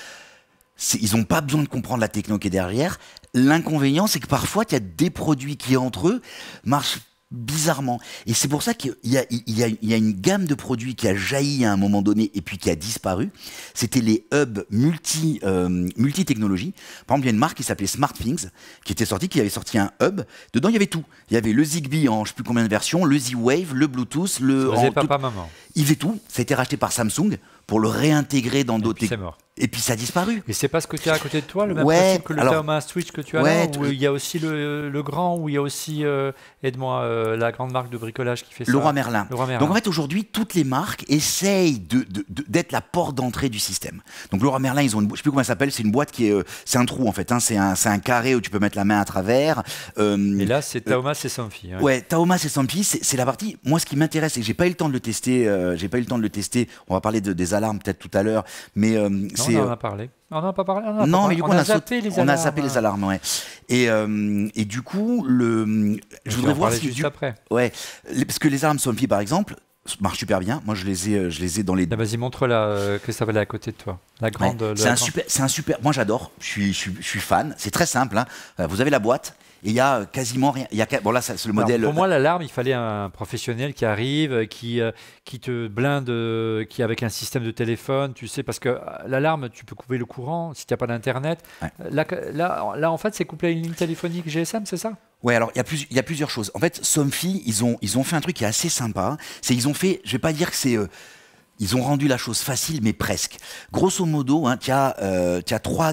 ils n'ont pas besoin de comprendre la techno qui est derrière. L'inconvénient, c'est que parfois, il y a des produits qui, entre eux, marchent bizarrement. Et c'est pour ça qu'il y, a, une gamme de produits qui a jailli à un moment donné et puis qui a disparu. C'était les hubs multi, euh, multi technologies Par exemple, il y a une marque qui s'appelait SmartThings, qui était sortie, qui avait sorti un hub. Dedans, il y avait tout. Il y avait le Zigbee en je sais plus combien de versions, le Z-Wave, le Bluetooth, le... En, papa, maman. Il faisait tout. Ça a été racheté par Samsung pour le réintégrer dans d'autres... C'est mort et puis ça a disparu. Mais c'est pas ce que tu as à côté de toi, le même principe que le Thomas Switch que tu as là, où il y a aussi le, grand, où il y a aussi, Edmond euh, euh, la grande marque de bricolage qui fait ça. Roi Merlin. Merlin. Donc en fait, aujourd'hui, toutes les marques essayent d'être de, la porte d'entrée du système. Donc le Merlin, ils ont je sais plus comment ça s'appelle, c'est une boîte qui est, euh, c'est un trou en fait, hein. c'est un, un, carré où tu peux mettre la main à travers. et là, c'est Thomas et Sampi. Hein. Ouais, Taomas et Sampi, c'est la partie, moi ce qui m'intéresse, et j'ai pas eu le temps de le tester, j'ai pas eu le temps de le tester, on va parler des alarmes peut-être tout à l'heure, mais on en euh, a parlé. On n'en a pas parlé. On a, zappé, les hein. alarmes. ouais. Et, euh, et du coup, le, je voudrais voir si. Juste après. Ouais, parce que les alarmes Swampy, par exemple, marchent super bien. Moi, je les ai, euh, je les ai dans les. Ah, vas-y, montre-la, que ça va aller à côté de toi. La grande. C'est un, super, un super. Moi, j'adore. Je suis, je, suis, fan. C'est très simple. Hein. Vous avez la boîte il y a euh, quasiment rien. y a, bon là, c'est le modèle. Pour euh, moi, l'alarme, il fallait un professionnel qui arrive, euh, qui, qui te blinde, qui avec un système de téléphone, tu sais, parce que l'alarme, tu peux couper le courant si tu n'as pas d'internet. Là, là, en fait, c'est couplé à une ligne téléphonique GSM, c'est ça oui alors il y, a y a plusieurs choses. En fait, Somfy, ils ont, ils ont fait un truc qui est assez sympa. C'est ils ont fait, je vais pas dire que c'est ils ont rendu la chose facile, mais presque. Grosso modo, hein, tu as, euh, trois,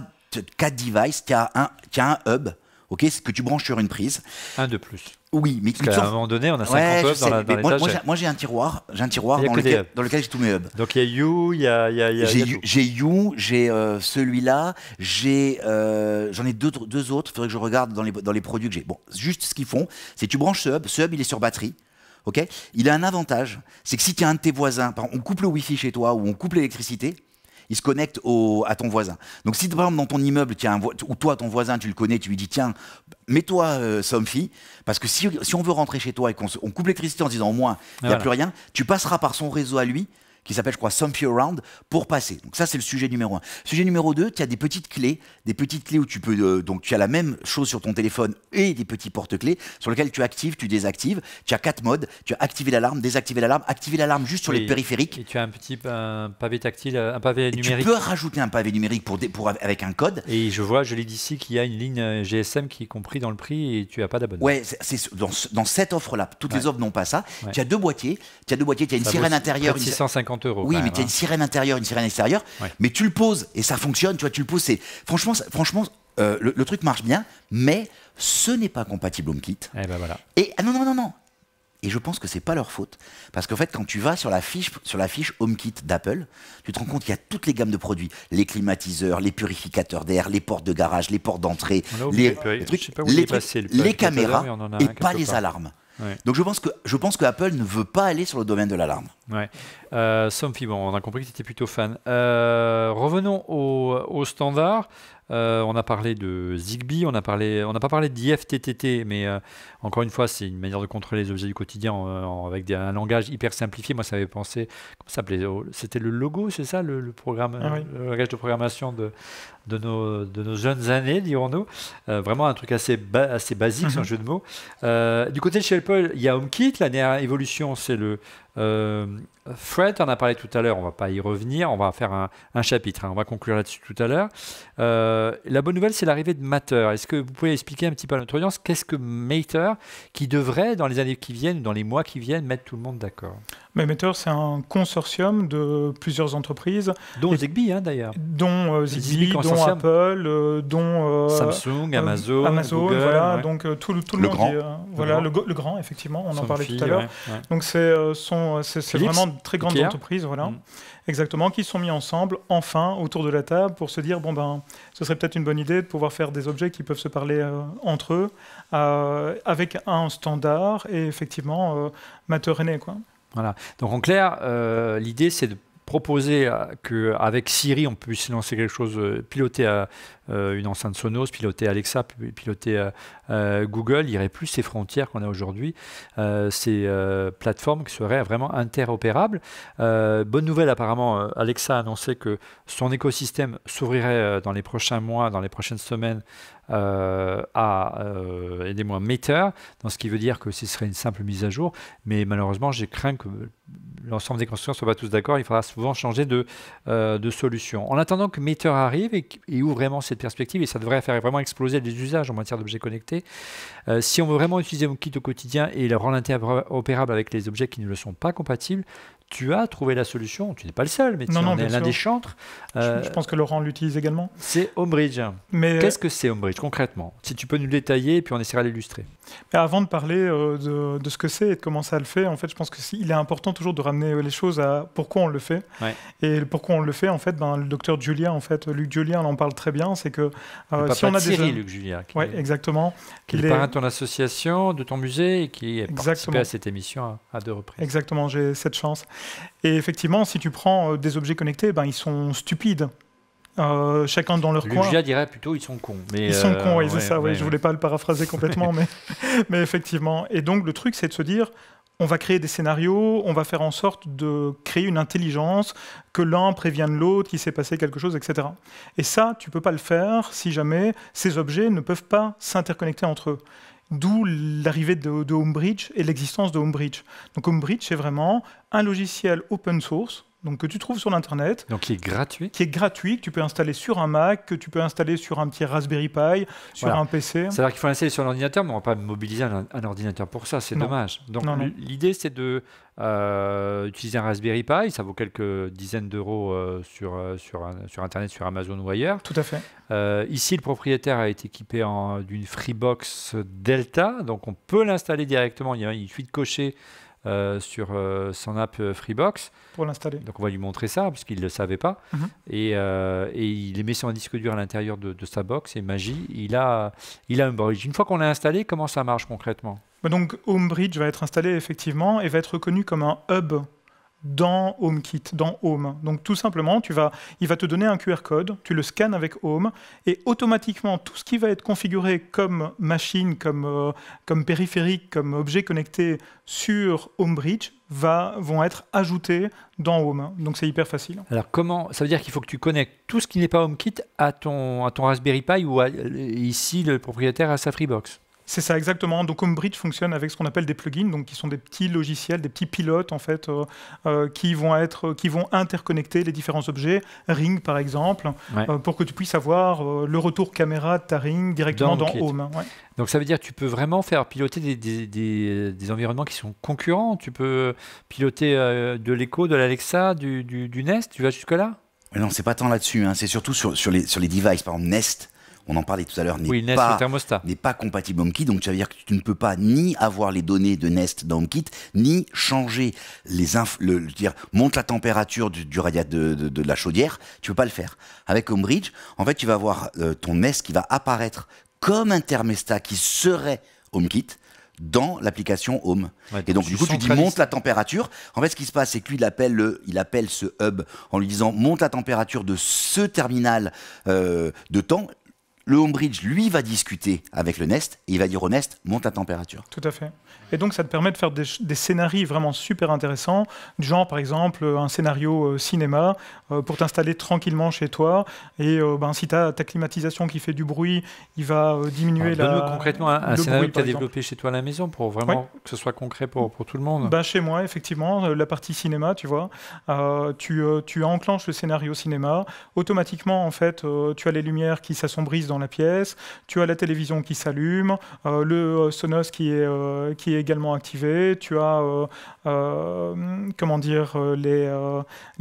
quatre devices, tu un, as un hub, ok, que tu branches sur une prise. Un de plus. Oui, mais Parce qu'à un moment donné, on a 50 hubs dans, la, dans Moi, j'ai un tiroir, j'ai un tiroir dans lequel, j'ai tous mes hubs. Donc il y a You, il y a, y y a J'ai You, j'ai euh, celui-là, j'ai euh, j'en ai deux, autres. Il faudrait que je regarde dans les, dans les produits que j'ai. Bon, juste ce qu'ils font, c'est tu branches ce hub. Ce hub, il est sur batterie. ok il a un avantage, c'est que si tu as un de tes voisins, par exemple, on coupe le wifi chez toi ou on coupe l'électricité, il se connecte au, à ton voisin. Donc si par exemple dans ton immeuble, un ou toi ton voisin, tu le connais, tu lui dis tiens, mets-toi euh, Somfy, parce que si, on veut rentrer chez toi et qu'on coupe l'électricité en disant au moins, il n'y a plus rien, tu passeras par son réseau à lui qui s'appelle, je crois, Some around Round, pour passer. Donc ça, c'est le sujet numéro un. Sujet numéro 2, tu as des petites clés, des petites clés où tu peux, euh, donc tu as la même chose sur ton téléphone et des petits porte-clés sur lesquels tu actives, tu désactives. Tu as quatre modes, tu as activé l'alarme, désactiver l'alarme, activer l'alarme juste sur les périphériques. Et tu as un petit pavé tactile, euh, un pavé numérique. Tu peux rajouter un pavé numérique pour, pour, avec un code. Et je vois, je l'ai d'ici qu'il y a une ligne euh, GSM qui est compris dans le prix et tu n'as pas d'abonnement. Ouais, c'est dans, cette offre-là, toutes les offres n'ont pas ça. Tu as deux boîtiers, tu as deux boîtiers, tu as une sirène intérieure. Oui, mais tu as hein. une sirène intérieure, une sirène extérieure, mais tu le poses et ça fonctionne, tu vois, tu le poses. Franchement, franchement euh, le, truc marche bien, mais ce n'est pas compatible HomeKit. Et eh ben voilà. Et ah non, non, non, Et je pense que c'est pas leur faute. Parce qu'en fait, quand tu vas sur la fiche, sur la fiche HomeKit d'Apple, tu te rends compte qu'il y a toutes les gammes de produits. Les climatiseurs, les purificateurs d'air, les portes de garage, les portes d'entrée, les, les, caméras, et pas les alarmes. Donc je pense, que, je pense que Apple ne veut pas aller sur le domaine de l'alarme. Ouais. Euh, bon, on a compris que tu étais plutôt fan. Euh, revenons au, au standard. Euh, on a parlé de Zigbee, on n'a pas parlé d'IFTTT, mais euh, encore une fois, c'est une manière de contrôler les objets du quotidien avec un langage hyper simplifié. Moi, ça avait pensé, oh, c'était le logo, c'est ça, le, programme, ah le langage de programmation de, de nos, de nos jeunes années, dirons-nous. Euh, vraiment un truc assez, assez basique, sans mhm. jeu de mots. Euh, du côté de chez il y a HomeKit. L'année à évolution, c'est le euh, Fred. On a parlé tout à l'heure, on ne va pas y revenir. On va faire un, un chapitre, hein. on va conclure là-dessus tout à l'heure. Euh, la bonne nouvelle, c'est l'arrivée de Matter. Est-ce que vous pouvez expliquer un petit peu à notre audience qu'est-ce que Matter, qui devrait, dans les années qui viennent, dans les mois qui viennent, mettre tout le monde d'accord Meteor, c'est un consortium de plusieurs entreprises. Dont Zigbee, hein, d'ailleurs. Dont euh, Zigbee, dont Apple, euh, dont... Euh, Samsung, Amazon, Amazon Google, voilà, donc tout, le, monde voilà, le, grand, effectivement, on en parlait tout à l'heure. donc Donc c'est vraiment de très grandes entreprises, voilà. Mm. Exactement, qui sont mis ensemble, enfin, autour de la table, pour se dire, bon ben, ce serait peut-être une bonne idée de pouvoir faire des objets qui peuvent se parler entre eux, avec un standard, et effectivement, mater quoi. Donc en clair, euh, l'idée c'est de proposer qu'avec Siri, on puisse lancer quelque chose euh, piloté à, euh, euh, une enceinte Sonos, piloter Alexa, piloter Google, il n'y aurait plus ces frontières qu'on a aujourd'hui. Euh, ces euh, plateformes qui seraient vraiment interopérables. bonne nouvelle, apparemment, Alexa a annoncé que son écosystème s'ouvrirait dans les prochains mois, dans les prochaines semaines. à Meter, dans ce qui veut dire que ce serait une simple mise à jour. Mais malheureusement, j'ai craint que l'ensemble des constructeurs ne soient pas tous d'accord. Il faudra souvent changer de, solution. En attendant que Meter arrive et, et ouvre vraiment cette perspective et ça devrait faire vraiment exploser les usages en matière d'objets connectés. Euh, si on veut vraiment utiliser mon kit au quotidien et le rendre interopérable avec les objets qui ne le sont pas compatibles, tu as trouvé la solution. Tu n'es pas le seul, mais tu en es l'un des chantres. Euh, je, pense que Laurent l'utilise également. C'est Homebridge. Mais euh, qu'est-ce que c'est Homebridge concrètement Si tu peux nous détailler, puis on essaiera d'illustrer. Avant de parler euh, de, ce que c'est et de comment ça le fait, en fait, je pense que est important toujours de ramener les choses à pourquoi on le fait. Et pourquoi on le fait, en fait, ben, le docteur Julien, en fait, Luc Julien, on en parle très bien. C'est que si on a de Thierry, Luc Julien. exactement. Qui est, est de ton association, de ton musée, et qui est participé à cette émission à deux reprises. Exactement, j'ai cette chance. Et effectivement, si tu prends euh, des objets connectés, ben, ils sont stupides. Euh, chacun dans leur coin. Je dirais plutôt ils sont cons. ils sont euh, cons, oui, c'est ça. Ouais, ne je voulais pas le paraphraser complètement, mais, mais effectivement. Et donc le truc, c'est de se dire, on va créer des scénarios, on va faire en sorte de créer une intelligence, que l'un prévienne l'autre, qu'il s'est passé quelque chose, etc. Et ça, tu peux pas le faire si jamais ces objets ne peuvent pas s'interconnecter entre eux. D'où l'arrivée de, de, Homebridge et l'existence de Homebridge. Donc Homebridge, c'est vraiment un logiciel open source donc, que tu trouves sur l'Internet. Donc qui est gratuit Qui est gratuit, que tu peux installer sur un Mac, que tu peux installer sur un petit Raspberry Pi, sur un PC. C'est-à-dire qu'il faut l'installer sur l'ordinateur, mais on ne va pas mobiliser un, ordinateur pour ça, c'est dommage. Donc l'idée, c'est de euh, utiliser un Raspberry Pi, ça vaut quelques dizaines d'euros euh, sur, euh, sur, sur, Internet, sur Amazon ou ailleurs. Tout à fait. ici, le propriétaire a été équipé d'une Freebox Delta, donc on peut l'installer directement. Il, y a, une suffit de cocher sur son app Freebox. Pour l'installer. Donc on va lui montrer ça, qu'il ne le savait pas. Mhm. et, il il met son disque dur à l'intérieur de, de, sa box, et magie, il a, il a un bridge. Une fois qu'on l'a installé, comment ça marche concrètement bah, donc Homebridge va être installé effectivement et va être reconnu comme un hub dans HomeKit, dans Home. Donc tout simplement, il va te donner un QR code, tu le scannes avec Home, et automatiquement, tout ce qui va être configuré comme machine, euh, comme, périphérique, comme objet connecté sur HomeBridge, va, vont être ajoutés dans Home. Donc c'est hyper facile. Alors comment, ça veut dire qu'il faut que tu connectes tout ce qui n'est pas HomeKit à ton, à ton Raspberry Pi ou ici le propriétaire à sa Freebox c'est ça exactement. Donc Homebridge fonctionne avec ce qu'on appelle des plugins, donc qui sont des petits logiciels, des petits pilotes en fait, euh, euh, qui vont être, qui vont interconnecter les différents objets, Ring par exemple, euh, pour que tu puisses avoir le retour caméra de ta Ring directement dans, Home. Hein, donc ça veut dire que tu peux vraiment faire piloter des, environnements qui sont concurrents. Tu peux piloter de l'Echo, de l'Alexa, du, Nest. Tu vas jusque là Non, non, c'est pas tant là-dessus. Hein. C'est surtout sur, les, sur les devices, par exemple Nest on en parlait tout à l'heure, n'est oui, pas, pas, compatible HomeKit. Donc, ça veut dire que tu ne peux pas ni avoir les données de Nest dans HomeKit, ni changer les infos, le, dire, monte la température du, radiateur de, la chaudière. Tu ne peux pas le faire. Avec Homebridge, en fait, tu vas avoir euh, ton Nest qui va apparaître comme un thermostat qui serait HomeKit dans l'application Home. et donc du coup tu dis monte la température. En fait ce qui se passe c'est que il appelle, il appelle ce hub en lui disant monte la température de ce terminal euh, de temps le home lui, va discuter avec le Nest et il va dire au Nest, monte la température. Tout à fait. Et donc, ça te permet de faire des, scénarios vraiment super intéressants, du genre, par exemple, euh, un scénario euh, cinéma euh, pour t'installer tranquillement chez toi. Et ben, si tu as ta climatisation qui fait du bruit, il va diminuer ah, la. concrètement un, scénario que tu as développé chez toi à la maison pour vraiment que ce soit concret pour, pour tout le monde. Ben, chez moi, effectivement, la partie cinéma, tu vois, tu, tu, enclenches le scénario cinéma. Automatiquement, en fait, tu as les lumières qui s'assombrissent dans la pièce, tu as la télévision qui s'allume, le Sonos qui est, qui est également activé. Tu as, euh, euh, comment dire, euh, les,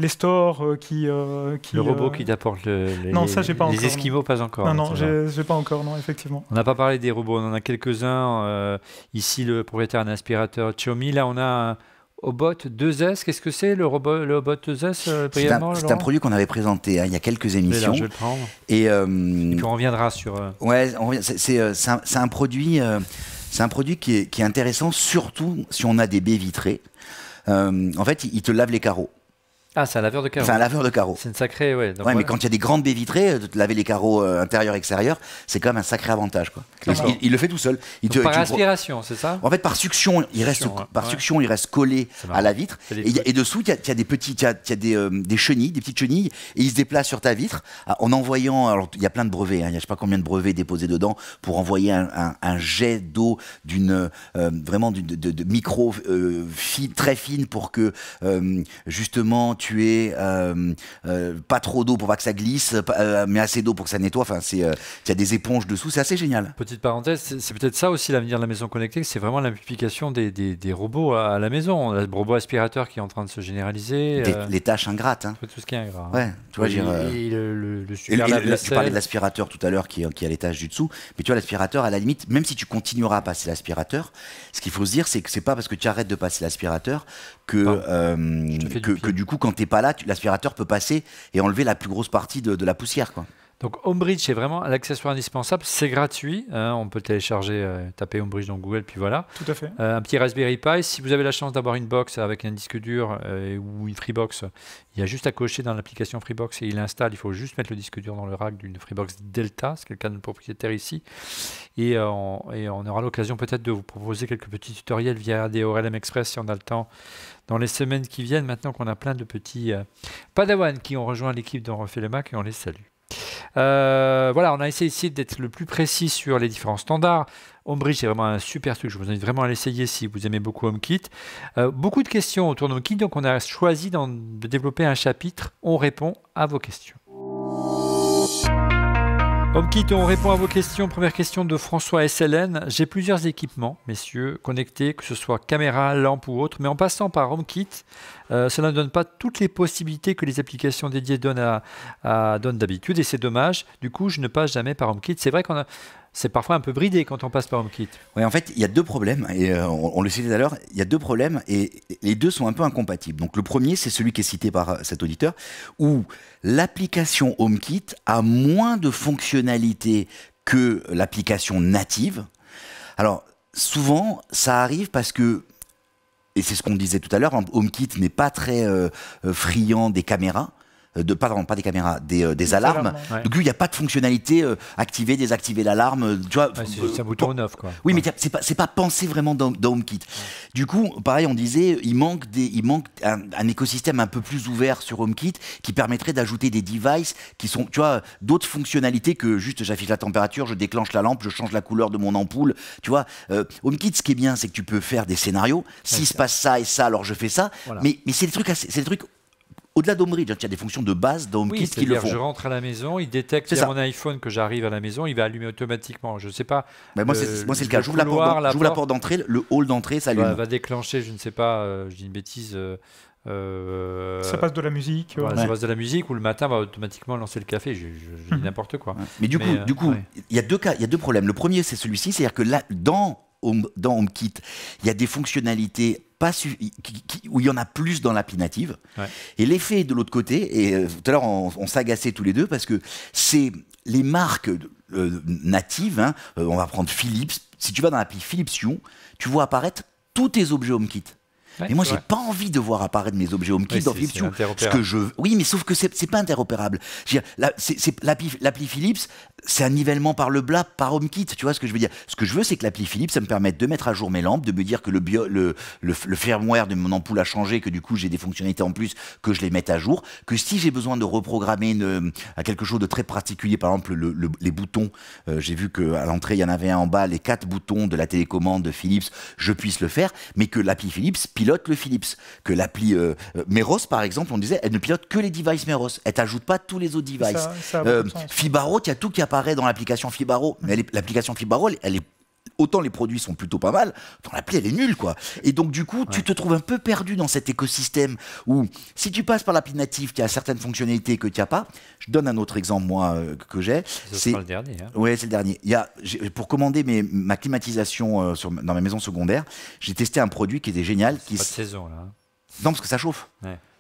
les stores qui, qui, Le robot qui t'apporte les, non, ça, pas les encore, esquimaux, non. pas encore. Non, hein, non, j'ai pas encore, non, effectivement. On n'a pas parlé des robots, on en a quelques-uns. ici, le propriétaire d'un aspirateur Xiaomi. Là, on a... Un, Obot 2S, qu'est-ce que c'est le, robot, Obot 2S C'est un, produit qu'on avait présenté hein, il y a quelques émissions. je Et, puis on reviendra sur. Ouais, c'est un, un, produit c'est un produit qui est, intéressant, surtout si on a des baies vitrées. Euh, en fait, il, il te lave les carreaux. Ah, c'est un laveur de carreaux. C'est un laveur de carreaux. C'est une sacrée, ouais. mais quand il y a des grandes baies vitrées, euh, de te laver les carreaux intérieur intérieurs extérieurs, c'est quand même un sacré avantage, quoi. Il, le fait tout seul. Il te, par aspiration, c'est ça En fait, par succion, il reste, par il reste collé à la vitre. Et, et, dessous, il y, a des petits, y y a des, euh, des, chenilles, des petites chenilles, et il se déplace sur ta vitre ah, en envoyant. Alors, il y a plein de brevets. Hein, il y a je sais pas combien de brevets déposés dedans pour envoyer un, jet d'eau d'une euh, vraiment de, micro fil très fine pour que justement tu euh, euh, pas trop d'eau pour pas que ça glisse, euh, mais assez d'eau pour que ça nettoie. Enfin, c'est, il y des éponges dessous, c'est assez génial. Petite parenthèse, c'est peut-être ça aussi l'avenir de la maison connectée, c'est vraiment l'implication des, des, robots à, la maison, le robot aspirateur qui est en train de se généraliser. les tâches ingrates. Hein. Tout ce qui est ingrat. Hein. tu vois, parlais de l'aspirateur tout à l'heure qui, qui est à l'étage du dessous, mais tu vois, l'aspirateur, à la limite, même si tu continueras à passer l'aspirateur, ce qu'il faut se dire, c'est que c'est pas parce que tu arrêtes de passer l'aspirateur euh, que, que, du coup, quand t'es pas là, l'aspirateur peut passer et enlever la plus grosse partie de, de la poussière. Quoi. Donc Homebridge, c'est vraiment l'accessoire indispensable. C'est gratuit. Hein, on peut télécharger, euh, taper Homebridge dans Google, puis voilà. Tout à fait. Euh, un petit Raspberry Pi. Si vous avez la chance d'avoir une box avec un disque dur euh, ou une Freebox, il y a juste à cocher dans l'application Freebox et il installe. Il faut juste mettre le disque dur dans le rack d'une Freebox Delta, c'est quelqu'un le de propriétaire ici. Et, on, aura l'occasion peut-être de vous proposer quelques petits tutoriels via des ORLM Express si on a le temps dans les semaines qui viennent, maintenant qu'on a plein de petits Padawan qui ont rejoint l'équipe de Mac et on les salue. Euh, voilà, on a essayé ici d'être le plus précis sur les différents standards. Homebridge, c'est vraiment un super truc. Je vous invite vraiment à l'essayer si vous aimez beaucoup HomeKit. Euh, beaucoup de questions autour de HomeKit, donc on a choisi de développer un chapitre. On répond à vos questions. HomeKit, on répond à vos questions. Première question de François SLN. J'ai plusieurs équipements, messieurs, connectés, que ce soit caméra, lampe ou autre, mais en passant par HomeKit, euh, cela ne donne pas toutes les possibilités que les applications dédiées donnent, donnent d'habitude, et c'est dommage. Du coup, je ne passe jamais par HomeKit. C'est vrai qu'on a c'est parfois un peu bridé quand on passe par HomeKit. Oui, en fait, il y a deux problèmes, et euh, on, le citait tout à l'heure, il y a deux problèmes, et, les deux sont un peu incompatibles. Donc le premier, c'est celui qui est cité par euh, cet auditeur, où l'application HomeKit a moins de fonctionnalités que l'application native. Alors, souvent, ça arrive parce que et c'est ce qu'on disait tout à l'heure, hein, HomeKit n'est pas très euh, friand des caméras. Euh, de pas, pas des caméras, des, euh, alarmes. il n'y a pas de fonctionnalité euh, activer, désactiver l'alarme. Tu vois, c'est un bouton neuf Oui, mais c'est pas, pas pensé vraiment dans, HomeKit. Du coup, pareil, on disait, il manque, des, il manque un, écosystème un peu plus ouvert sur HomeKit qui permettrait d'ajouter des devices qui sont, tu vois, d'autres fonctionnalités que juste j'affiche la température, je déclenche la lampe, je change la couleur de mon ampoule. Tu vois, HomeKit, ce qui est bien, c'est que tu peux faire des scénarios. S'il se passe ça et ça, alors je fais ça. Mais, c'est le trucs, c'est des trucs au-delà d'Homeridge, hein, il y a des fonctions de base dans HomeKit qui le font. Je rentre à la maison, il détecte sur mon iPhone que j'arrive à la maison, il va allumer automatiquement. Je ne sais pas. Mais moi, c'est le, le, cas. J'ouvre la, la porte d'entrée, le hall d'entrée s'allume. Ça va, déclencher, je ne sais pas, euh, je dis une bêtise. Euh, euh, ça passe de la musique. Ça passe de la musique ou le matin va automatiquement lancer le café. Je, dis mhm. n'importe quoi. Mais du coup, du coup, il y a deux cas, il y a deux problèmes. Le premier, c'est celui-ci, c'est-à-dire que là, dans Home, dans HomeKit, il y a des fonctionnalités pas où il y en a plus dans l'appli native. Et l'effet de l'autre côté, et euh, tout à l'heure on, s'agaçait tous les deux parce que c'est les marques euh, natives, hein, euh, on va prendre Philips, si tu vas dans l'appli Philips Hue, tu vois apparaître tous tes objets HomeKit. et mais moi, j'ai pas envie de voir apparaître mes objets HomeKit dans Philips Ce que je, oui, mais sauf que c'est pas interopérable. L'appli Philips, c'est un nivellement par le blab par HomeKit, tu vois ce que je veux dire Ce que je veux, c'est que l'appli Philips, ça me permette de mettre à jour mes lampes, de me dire que le, le, firmware de mon ampoule a changé, que du coup j'ai des fonctionnalités en plus, que je les mette à jour, que si j'ai besoin de reprogrammer à euh, quelque chose de très particulier, par exemple les boutons, euh, j'ai vu qu'à l'entrée il y en avait un en bas, les quatre boutons de la télécommande de Philips, je puisse le faire, mais que l'appli Philips pilote le Philips, que l'appli euh, Meros par exemple, on disait, elle ne pilote que les devices Meros, elle t'ajoute pas tous les autres devices. Fibaro, il y a tout qui a apparaît dans l'application Fibaro. Mais l'application Fibaro, elle est autant les produits sont plutôt pas mal, dans l'appli elle est nulle quoi. Et donc du coup, tu te trouves un peu perdu dans cet écosystème où si tu passes par l'appli native qui a certaines fonctionnalités que tu n'as pas, je donne un autre exemple moi euh, que j'ai. C'est le dernier. Hein. Ouais, c'est le dernier. Il y a, pour commander ma climatisation euh, dans ma maison secondaire, j'ai testé un produit qui était génial. Qui pas de saison là. Hein. Non parce que ça chauffe.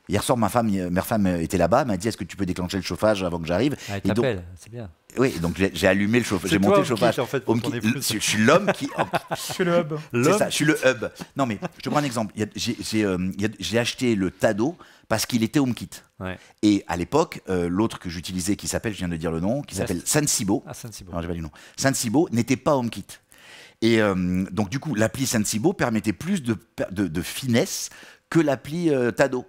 Hier soir, ma femme, euh, ma femme était là-bas, m'a dit est-ce que tu peux déclencher le chauffage avant que j'arrive ah, Elle c'est bien. Oui, donc j'ai allumé le chauffage, j'ai monté le chauffage. en je suis l'homme qui. je suis le hub. C'est ça, je suis le hub. Non mais je te prends un exemple. Euh, j'ai acheté le Tado parce qu'il était HomeKit. Ouais. Et à l'époque, euh, l'autre que j'utilisais, qui s'appelle, je viens de dire le nom, qui s'appelle Sansibo. Ah, Sansibo. Non, j'ai pas du nom. n'était pas HomeKit. Et euh, donc du coup, l'appli Sansibo permettait plus de finesse que l'appli Tado.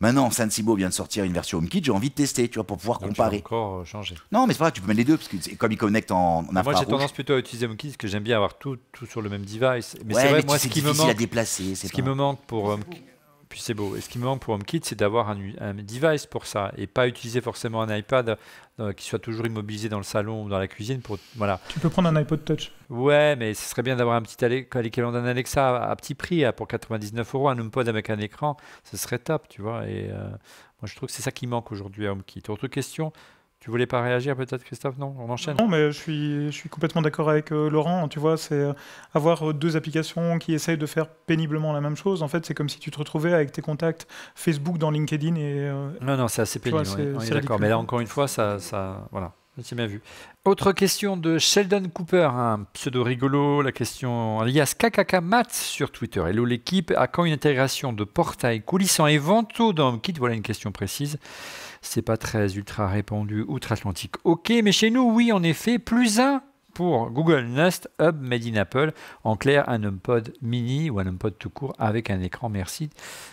Maintenant, Sansibo vient de sortir une version HomeKit, j'ai envie de tester, tu vois, pour pouvoir ah, comparer. Tu vas encore euh, changer. Non, mais c'est vrai grave, tu peux mettre les deux, parce que comme ils connectent en, en Moi, j'ai tendance plutôt à utiliser HomeKit, parce que j'aime bien avoir tout, tout sur le même device. Mais c'est vrai, moi, ce qui me manque. à déplacer. Ce qui me manque pour HomeKit. Euh, puis c'est beau. Et ce qui me manque pour HomeKit, c'est d'avoir un, device pour ça et pas utiliser forcément un iPad euh, qui soit toujours immobilisé dans le salon ou dans la cuisine. Pour, voilà. Tu peux prendre un iPod Touch. Ouais, mais ce serait bien d'avoir un petit l'équivalent d'un Alexa à, petit prix hein, pour 99 euros, un HomePod avec un écran. Ce serait top, tu vois. Et euh, moi, je trouve que c'est ça qui manque aujourd'hui à HomeKit. Autre question tu voulais pas réagir peut-être, Christophe Non, on enchaîne. Non, mais je suis, je suis complètement d'accord avec euh, Laurent. Tu vois, c'est euh, avoir euh, deux applications qui essayent de faire péniblement la même chose. En fait, c'est comme si tu te retrouvais avec tes contacts Facebook dans LinkedIn et. non, non, c'est assez pénible. d'accord. Mais là, encore une fois, ça, ça, voilà. C'est bien vu. Autre question de Sheldon Cooper, un pseudo rigolo, la question alias KKK sur Twitter. Hello l'équipe, à quand une intégration de portail coulissant et ventaux dans Kit Voilà une question précise. C'est pas très ultra répandu outre-Atlantique. Ok, mais chez nous, oui, en effet, plus un pour Google Nest Hub Made in Apple. En clair, un HomePod mini ou un HomePod tout court avec un écran. Merci.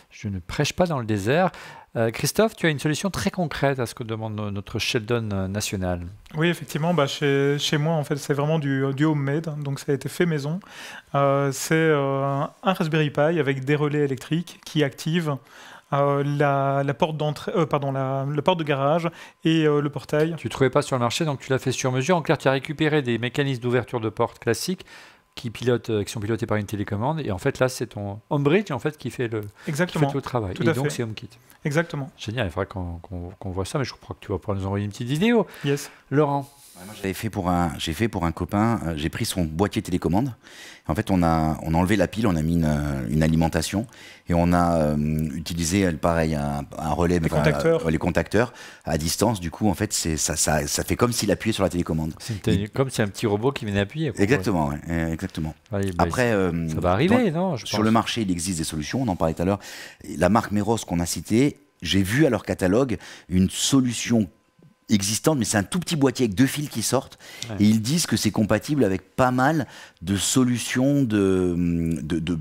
Je ne prêche pas dans le désert. Euh, Christophe, tu as une solution très concrète à ce que demande notre Sheldon euh, national. Oui, effectivement, bah, chez, moi, en fait, c'est vraiment du, euh, du homemade, hein, donc ça a été fait maison. c'est un Raspberry Pi avec des relais électriques qui activent euh, la, porte d'entrée, euh, pardon, la, porte de garage et euh, le portail. Tu ne trouvais pas sur le marché, donc tu l'as fait sur mesure. En clair, tu as récupéré des mécanismes d'ouverture de porte classiques qui, pilotent, qui sont pilotés par une télécommande. Et en fait, là, c'est ton Homebridge en fait, qui fait le, fait le travail. et donc, c'est HomeKit. Exactement. Génial, il faudra qu'on voit ça, mais je crois que tu vas pouvoir nous envoyer une petite vidéo. Yes. Laurent j'avais fait pour un, j'ai fait pour un copain, euh, j'ai pris son boîtier télécommande. En fait, on a, on a enlevé la pile, on a mis une, euh, alimentation et on a euh, utilisé, pareil, un, relais, les, contacteurs. les contacteurs à distance. Du coup, en fait, c'est, ça, ça, fait comme s'il appuyait sur la télécommande. C'est comme si un petit robot qui venait appuyer. Exactement, eh, exactement. Après, ça va arriver, non Sur le marché, il existe des solutions. On en parlait tout à l'heure. La marque Meros qu'on a citée j'ai vu à leur catalogue une solution existantes, mais c'est un tout petit boîtier avec deux fils qui sortent. Et ils disent que c'est compatible avec pas mal de solutions de, de,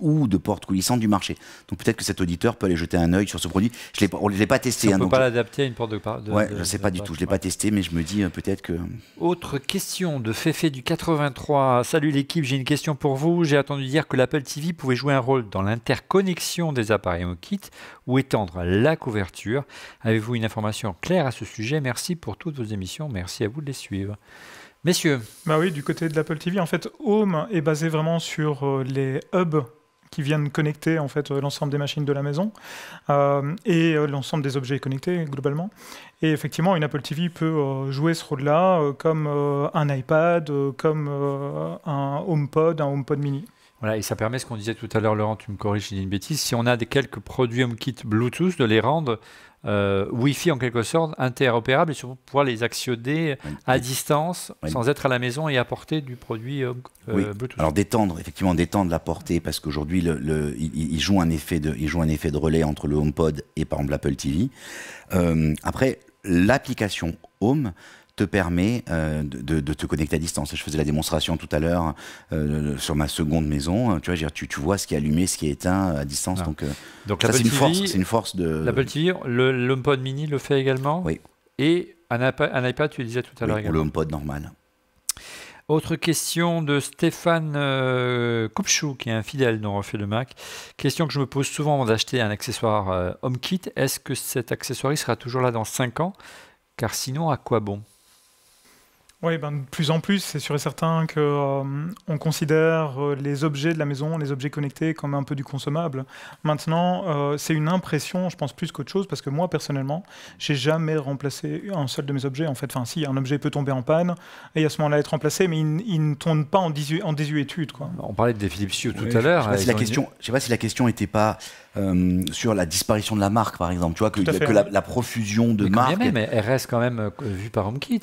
ou de portes coulissantes du marché. Donc peut-être que cet auditeur peut aller jeter un œil sur ce produit. Je on ne l'ai pas testé. on ne hein, peut pas l'adapter à une porte de... ouais, je ne sais pas du tout. Je ne l'ai pas testé, mais je me dis euh, peut-être que... Autre question de Féfé du 83. Salut l'équipe, j'ai une question pour vous. J'ai entendu dire que l'Apple TV pouvait jouer un rôle dans l'interconnexion des appareils kit ou étendre la couverture. Avez-vous une information claire à ce sujet Merci pour toutes vos émissions. Merci à vous de les suivre. Messieurs. Bah oui, du côté de l'Apple TV, en fait, Home est basé vraiment sur euh, les hubs qui viennent connecter en fait euh, l'ensemble des machines de la maison euh, et l'ensemble des objets connectés globalement. Et effectivement, une Apple TV peut jouer ce rôle-là comme un iPad, comme un HomePod, un HomePod mini. Voilà, et ça permet ce qu'on disait tout à l'heure, Laurent, tu me corriges si j'ai une bêtise, si on a des quelques produits HomeKit Bluetooth, de les rendre euh, Wi-Fi en quelque sorte, interopérables, et surtout pouvoir les actionner à distance, sans être à la maison et apporter du produit euh, euh, oui. Bluetooth. Alors d'étendre, effectivement, d'étendre la portée, parce qu'aujourd'hui, le, le, il, joue un effet de, il un effet de relais entre le HomePod et par exemple l'Apple TV. après, l'application Home, permet euh, de, te connecter à distance. Je faisais la démonstration tout à l'heure euh, sur ma seconde maison. Tu vois, tu, tu vois ce qui est allumé, ce qui est éteint euh, à distance. Ah. Donc, ça, c'est une force. C'est une force de. L'Apple TV, l'HomePod mini le fait également. Oui. Et un, iPad, tu le disais tout à l'heure oui, Le HomePod normal. Autre question de Stéphane euh, qui est un fidèle dont Refait de Mac. Question que je me pose souvent avant d'acheter un accessoire HomeKit. Est-ce que cet accessoire sera toujours là dans 5 ans Car sinon, à quoi bon oui, ben, de plus en plus, c'est sûr et certain qu'on euh, on considère euh, les objets de la maison, les objets connectés, comme un peu du consommable. Maintenant, euh, c'est une impression, je pense, plus qu'autre chose, parce que moi, personnellement, j'ai jamais remplacé un seul de mes objets. En fait, enfin, si, un objet peut tomber en panne et à ce moment-là être remplacé, mais il, ne tourne pas en, en désuétude. Quoi. On parlait de Philips tout à l'heure. Je ne sais pas si la question n'était pas euh, sur la disparition de la marque, par exemple. Tu vois, que, la, profusion de mais marques. Même, elle reste quand même euh, vue par HomeKit.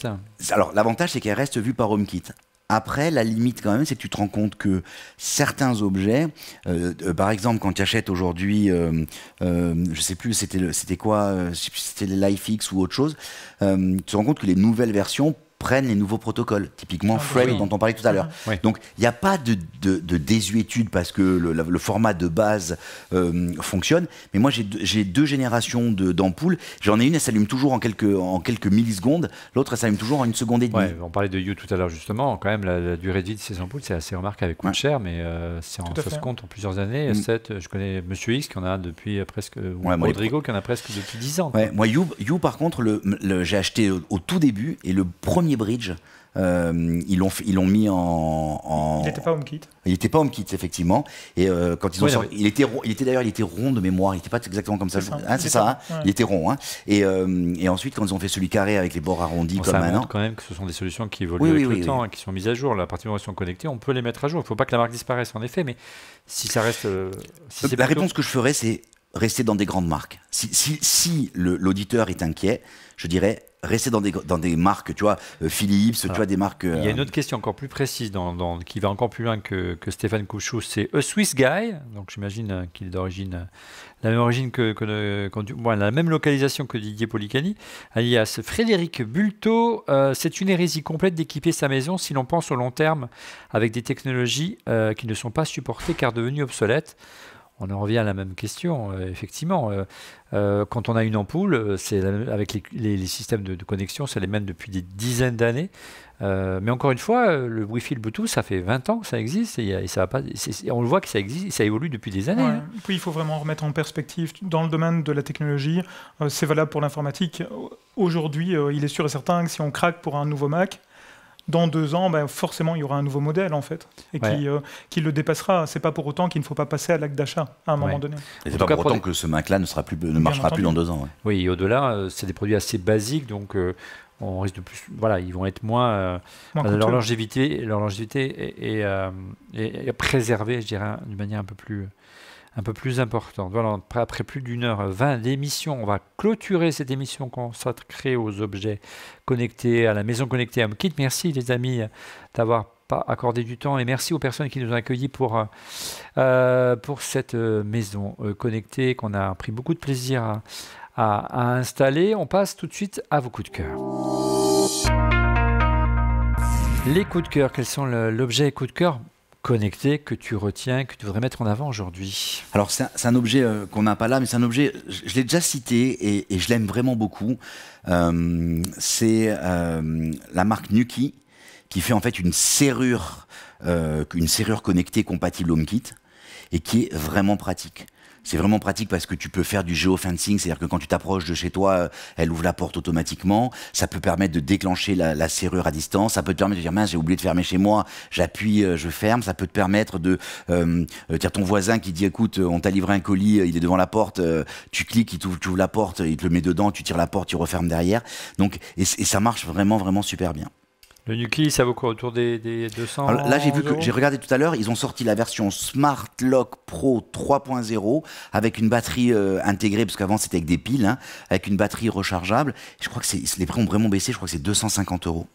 Alors, l'avantage, c'est qu'elle reste vue par HomeKit. Après, la limite quand même, c'est que tu te rends compte que certains objets, euh, par exemple, quand tu achètes aujourd'hui, euh, je sais plus, c'était c'était quoi, c'était les LifeX ou autre chose, tu te rends compte que les nouvelles versions prennent les nouveaux protocoles, typiquement ah, Frame dont on parlait tout à l'heure. Donc il n'y a pas de, désuétude parce que le, format de base euh, fonctionne, mais moi j'ai deux générations d'ampoules, j'en ai une, elle s'allume toujours en quelques, en quelques millisecondes, l'autre elle s'allume toujours en une seconde et demie. on parlait de You tout à l'heure justement, quand même la, durée de vie de ces ampoules c'est assez remarquable, Avec moins cher, mais euh, c'est ça se compte en plusieurs années. Mm. je connais Monsieur X qui en a depuis euh, presque, Rodrigo qui en a presque depuis 10 ans. moi You, par contre, le, j'ai acheté au tout début et le premier bridge. Euh, ils l'ont ils l'ont mis en, Il n'était pas HomeKit. Il n'était pas HomeKit effectivement. Et euh, quand ils ont il était il était d'ailleurs il était rond de mémoire. Il n'était pas exactement comme ça. C'est ça. Hein, hein. Il était rond. Hein. Et, euh, et, ensuite quand ils ont fait celui carré avec les bords arrondis bon, comme ça maintenant. quand même que ce sont des solutions qui évoluent tout avec le temps, et qui sont mises à jour. La à partir du moment où elles sont connectées, on peut les mettre à jour. Il ne faut pas que la marque disparaisse en effet, mais si ça reste. Si la réponse que je ferais c'est rester dans des grandes marques. si, si l'auditeur est inquiet, je dirais rester dans des, dans des marques, tu vois, euh, Philips, tu vois, des marques. Il y a euh, une autre question encore plus précise dans, qui va encore plus loin que, que Stéphane Couchou. C'est A Swiss Guy, donc j'imagine euh, qu'il est d'origine, la même origine que, la même localisation que Didier Policani, alias Frédéric Bulto. c'est une hérésie complète d'équiper sa maison si l'on pense au long terme avec des technologies qui ne sont pas supportées car devenues obsolètes on en revient à la même question, euh, effectivement. Euh, euh, quand on a une ampoule, c'est avec les, systèmes de, connexion, c'est les mêmes depuis des dizaines d'années. mais encore une fois, le Wi-Fi, le Bluetooth, ça fait 20 ans que ça existe et, ça pas, on le voit que ça existe, ça évolue depuis des années. Hein. Puis il faut vraiment remettre en perspective dans le domaine de la technologie. c'est valable pour l'informatique. Aujourd'hui, il est sûr et certain que si on craque pour un nouveau Mac, dans deux ans, ben, forcément, il y aura un nouveau modèle, en fait, et qui, euh, le dépassera. C'est pas pour autant qu'il ne faut pas passer à l'acte d'achat hein, à un moment donné. Et c'est pas pour autant que ce Mac-là ne, sera plus, ne marchera plus dans deux ans. Oui, au-delà, euh, c'est des produits assez basiques, donc euh, on risque de plus. Voilà, ils vont être moins. leur longévité, leur longévité est, est, préservée, je dirais, d'une manière un peu plus un peu plus importante. Voilà, après plus d'une heure vingt d'émission, on va clôturer cette émission consacrée aux objets connectés à la maison connectée HomeKit. Merci les amis d'avoir pas accordé du temps et merci aux personnes qui nous ont accueillis pour, euh, euh, pour cette euh, maison connectée qu'on a pris beaucoup de plaisir à, à, installer. On passe tout de suite à vos coups de cœur. Les coups de cœur, quels sont l'objet coup de cœur connecté que tu retiens, que tu voudrais mettre en avant aujourd'hui Alors c'est un, objet euh, qu'on n'a pas là, mais c'est un objet, je, l'ai déjà cité et, je l'aime vraiment beaucoup. Euh, c'est euh, la marque Nuki qui fait en fait une serrure, une serrure connectée compatible HomeKit et qui est vraiment pratique. C'est vraiment pratique parce que tu peux faire du geofencing, c'est-à-dire que quand tu t'approches de chez toi, euh, elle ouvre la porte automatiquement. Ça peut permettre de déclencher la, serrure à distance. Ça peut te permettre de dire mince, j'ai oublié de fermer chez moi. J'appuie, euh, je ferme. Ça peut te permettre de euh, euh dire ton voisin qui dit écoute, on t'a livré un colis, il est devant la porte. tu cliques, il t'ouvre, la porte, il te le met dedans. Tu tires la porte, tu refermes derrière. Donc et ça marche vraiment vraiment super bien. Le Nuki, ça vaut quoi Autour des, 200 euros Là, j'ai vu que j'ai regardé tout à l'heure, ils ont sorti la version Smart Lock Pro 3.0 avec une batterie euh, intégrée, parce qu'avant c'était avec des piles, hein, avec une batterie rechargeable. Je crois que les prix ont vraiment baissé, je crois que c'est 250 euros.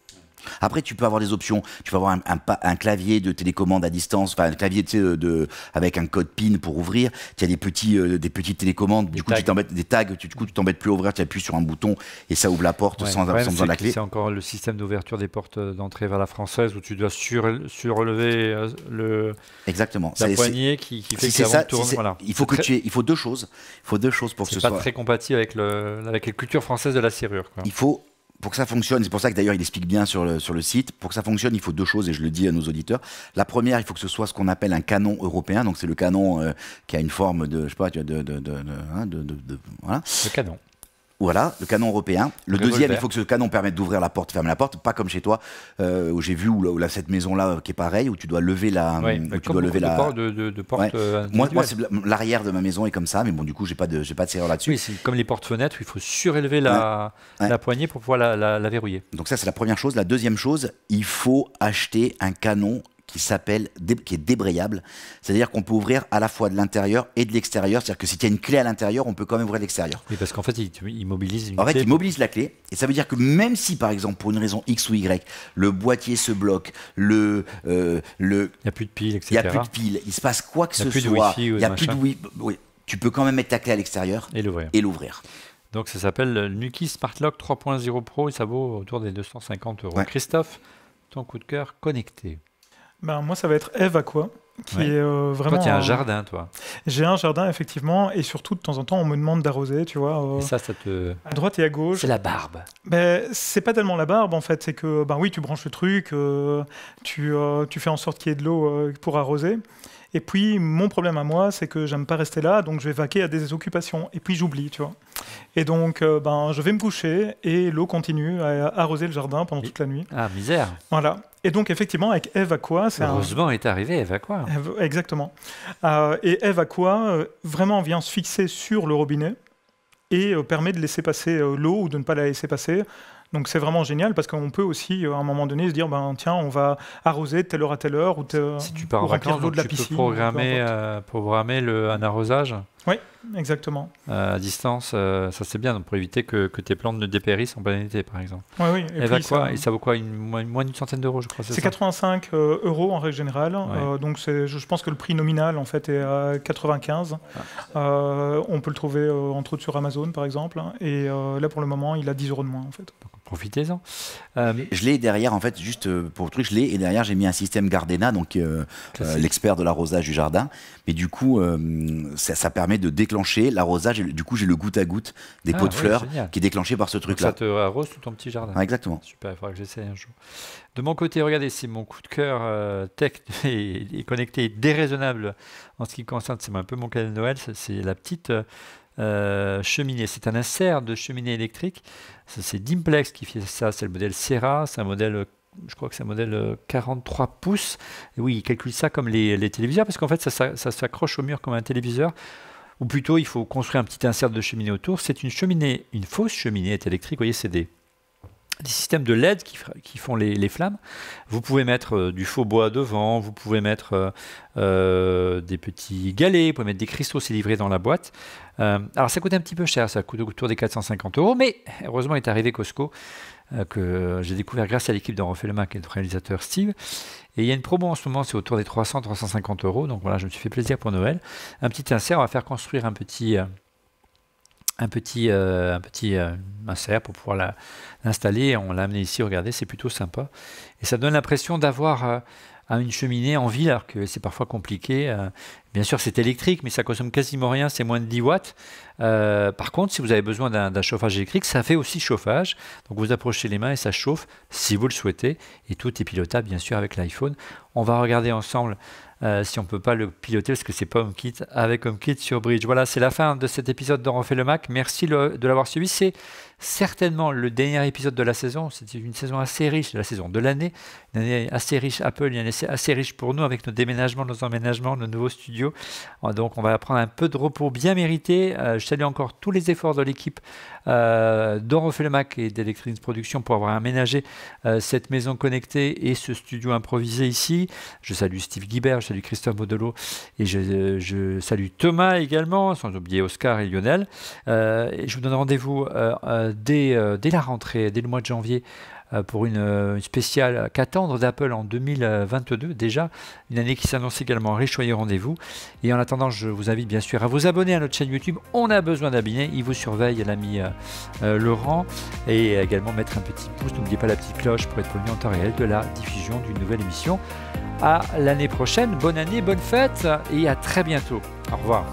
Après, tu peux avoir des options. Tu peux avoir un, un clavier de télécommande à distance, enfin un clavier euh, de, avec un code PIN pour ouvrir. Tu as des petits, euh, des petites télécommandes. Des du coup, tags. tu t'embêtes des tags. du coup, tu t'embêtes plus à ouvrir. Tu appuies sur un bouton et ça ouvre la porte sans, sans besoin de la clé. C'est encore le système d'ouverture des portes euh, d'entrée vers la française où tu dois sur, surlever le exactement poignée qui, fait que ça tourne. Il faut que tu il faut deux choses. Il faut deux choses pour que ce soit. C'est pas très compatible avec la culture française de la serrure. Il faut pour que ça fonctionne, c'est pour ça que d'ailleurs il explique bien sur le, sur le site, pour que ça fonctionne, il faut deux choses, et je le dis à nos auditeurs. La première, il faut que ce soit ce qu'on appelle un canon européen, donc c'est le canon euh, qui a une forme de, je sais pas, de... Hein, de, de, de voilà. Le canon. Voilà, le canon européen. Le, deuxième, il faut que ce canon permette d'ouvrir la porte, ferme la porte, pas comme chez toi, euh, où j'ai vu, cette maison-là euh, qui est pareille, où tu dois lever la. la. Port de, porte euh, moi, l'arrière de ma maison est comme ça, mais bon, du coup, j'ai pas de, pas de serrure là-dessus. Oui, c'est comme les portes-fenêtres, il faut surélever la, la poignée pour pouvoir la, la, la verrouiller. Donc, ça, c'est la première chose. La deuxième chose, il faut acheter un canon qui s'appelle, qui est débrayable. C'est-à-dire qu'on peut ouvrir à la fois de l'intérieur et de l'extérieur. C'est-à-dire que si tu as une clé à l'intérieur, on peut quand même ouvrir l'extérieur. Oui, parce qu'en fait, il, mobilise En fait, il mobilise la clé. Et ça veut dire que même si, par exemple, pour une raison X ou Y, le boîtier se bloque, le. Euh, le il n'y a plus de pile, etc. Il n'y a plus de pile. Il se passe quoi que ce soit. Il n'y a plus de Oui. Tu peux quand même mettre ta clé à l'extérieur et l'ouvrir. Donc ça s'appelle Nuki Smart Lock 3.0 Pro et ça vaut autour des 250 euros. Christophe, ton coup de cœur connecté. Ben, moi, ça va être Eve quoi, Qui est euh, vraiment. Toi, tu as un jardin, toi. J'ai un jardin, effectivement, et surtout, de temps en temps, on me demande d'arroser, tu vois. Euh, et ça, ça te. À droite et à gauche. C'est la barbe. Ben, c'est pas tellement la barbe, en fait. C'est que, ben oui, tu branches le truc, euh, tu, tu fais en sorte qu'il y ait de l'eau pour arroser. Et puis, mon problème à moi, c'est que j'aime pas rester là, donc je vais vaquer à des occupations. Et puis, j'oublie, tu vois. Et donc, ben, je vais me coucher et l'eau continue à arroser le jardin pendant toute la nuit. Ah, misère Voilà. Et donc, effectivement, avec Eve Aqua. c'est Heureusement est arrivé Eve Aqua. Exactement. Euh, et Eve Aqua quoi euh, vraiment vient se fixer sur le robinet et euh, permet de laisser passer l'eau ou de ne pas la laisser passer. Donc, c'est vraiment génial parce qu'on peut aussi, à un moment donné, se dire ben, tiens, on va arroser de telle heure à telle heure. Ou si tu pars en vacances, de la tu peux programmer, programmer un arrosage oui, exactement. Euh, à distance, euh, ça c'est bien pour éviter que, tes plantes ne dépérissent en plein été, par exemple. Oui, Et, quoi, ça, vaut quoi une, Moins d'une centaine d'euros, je crois. C'est 85 euh, euros en règle générale. donc je, je, pense que le prix nominal en fait est à 95. Ah. on peut le trouver entre autres sur Amazon, par exemple. Et là, pour le moment, il a 10 euros de moins, en fait. Profitez-en. je l'ai derrière, en fait, juste pour le truc, je l'ai et derrière j'ai mis un système Gardena, donc l'expert de l'arrosage du jardin. Mais du coup, ça permet de déclencher l'arrosage. Du coup, j'ai le goutte à goutte des ah pots de fleurs qui est déclenché par ce truc-là. Ça te arrose tout ton petit jardin. exactement. Super, il faudra que j'essaie un jour. De mon côté, regardez, c'est mon coup de cœur euh, tech et connecté déraisonnable en ce qui concerne, c'est un peu mon cadeau de Noël, c'est la petite. Euh, cheminée. C'est un insert de cheminée électrique. C'est Dimplex qui fait ça. C'est le modèle Serra. C'est un modèle je crois que c'est un modèle 43 euh, pouces. Et oui, il calcule ça comme les, téléviseurs, parce qu'en fait, ça, ça s'accroche au mur comme un téléviseur ou plutôt il faut construire un petit insert de cheminée autour. C'est une cheminée, une fausse cheminée est électrique, vous voyez, c'est des, systèmes de LED qui, font les, flammes. Vous pouvez mettre euh, du faux bois devant, vous pouvez mettre euh, euh, des petits galets, vous pouvez mettre des cristaux, c'est livré dans la boîte. alors ça coûte un petit peu cher, ça coûte autour des 450 euros, mais heureusement est arrivé Costco euh, que j'ai découvert grâce à l'équipe le qui est le réalisateur Steve. Et il y a une promo en ce moment, c'est autour des 300-350 euros. Donc voilà, je me suis fait plaisir pour Noël. Un petit insert, on va faire construire un petit, euh, un petit, euh, un petit insert pour pouvoir l'installer. On l'a amené ici, regardez, c'est plutôt sympa. Et ça donne l'impression d'avoir une cheminée en ville, alors que c'est parfois compliqué. Euh, bien sûr, c'est électrique, mais ça consomme quasiment rien, c'est moins de 10 watts. Euh, par contre, si vous avez besoin d'un chauffage électrique, ça fait aussi chauffage. Donc vous approchez les mains et ça chauffe si vous le souhaitez. Et tout est pilotable, bien sûr, avec l'iPhone. On va regarder ensemble euh, si on ne peut pas le piloter, parce que c'est pas HomeKit, avec HomeKit sur Bridge. Voilà, c'est la fin de cet épisode d'En refait le Mac. Merci de l'avoir suivi. C'est certainement le dernier épisode de la saison. C'était une saison assez riche, la saison de l'année, une année assez riche Apple, une année assez riche pour nous avec nos déménagements, nos emménagements, nos nouveaux studios. Euh, donc on va prendre un peu de repos bien mérité. Euh, je salue encore tous les efforts de l'équipe euh, et d'Electronics Production pour avoir aménagé euh, cette maison connectée et ce studio improvisé ici. Je salue Steve Guibert, je salue Christophe Modolo et je, salue Thomas également, sans oublier Oscar et Lionel. et je vous donne rendez-vous euh, dès, la rentrée, dès le mois de janvier, euh, pour une, euh, spéciale qu'attendre d'Apple en 2022 déjà, une année qui s'annonce également riche, soyez rendez-vous. Et en attendant, je vous invite bien sûr à vous abonner à notre chaîne YouTube, on a besoin d'abonnés, il vous surveille l'ami Laurent, et également mettre un petit pouce, n'oubliez pas la petite cloche pour être prévenu en temps réel de la diffusion d'une nouvelle émission. À l'année prochaine, bonne année, bonne fête, et à très bientôt. Au revoir.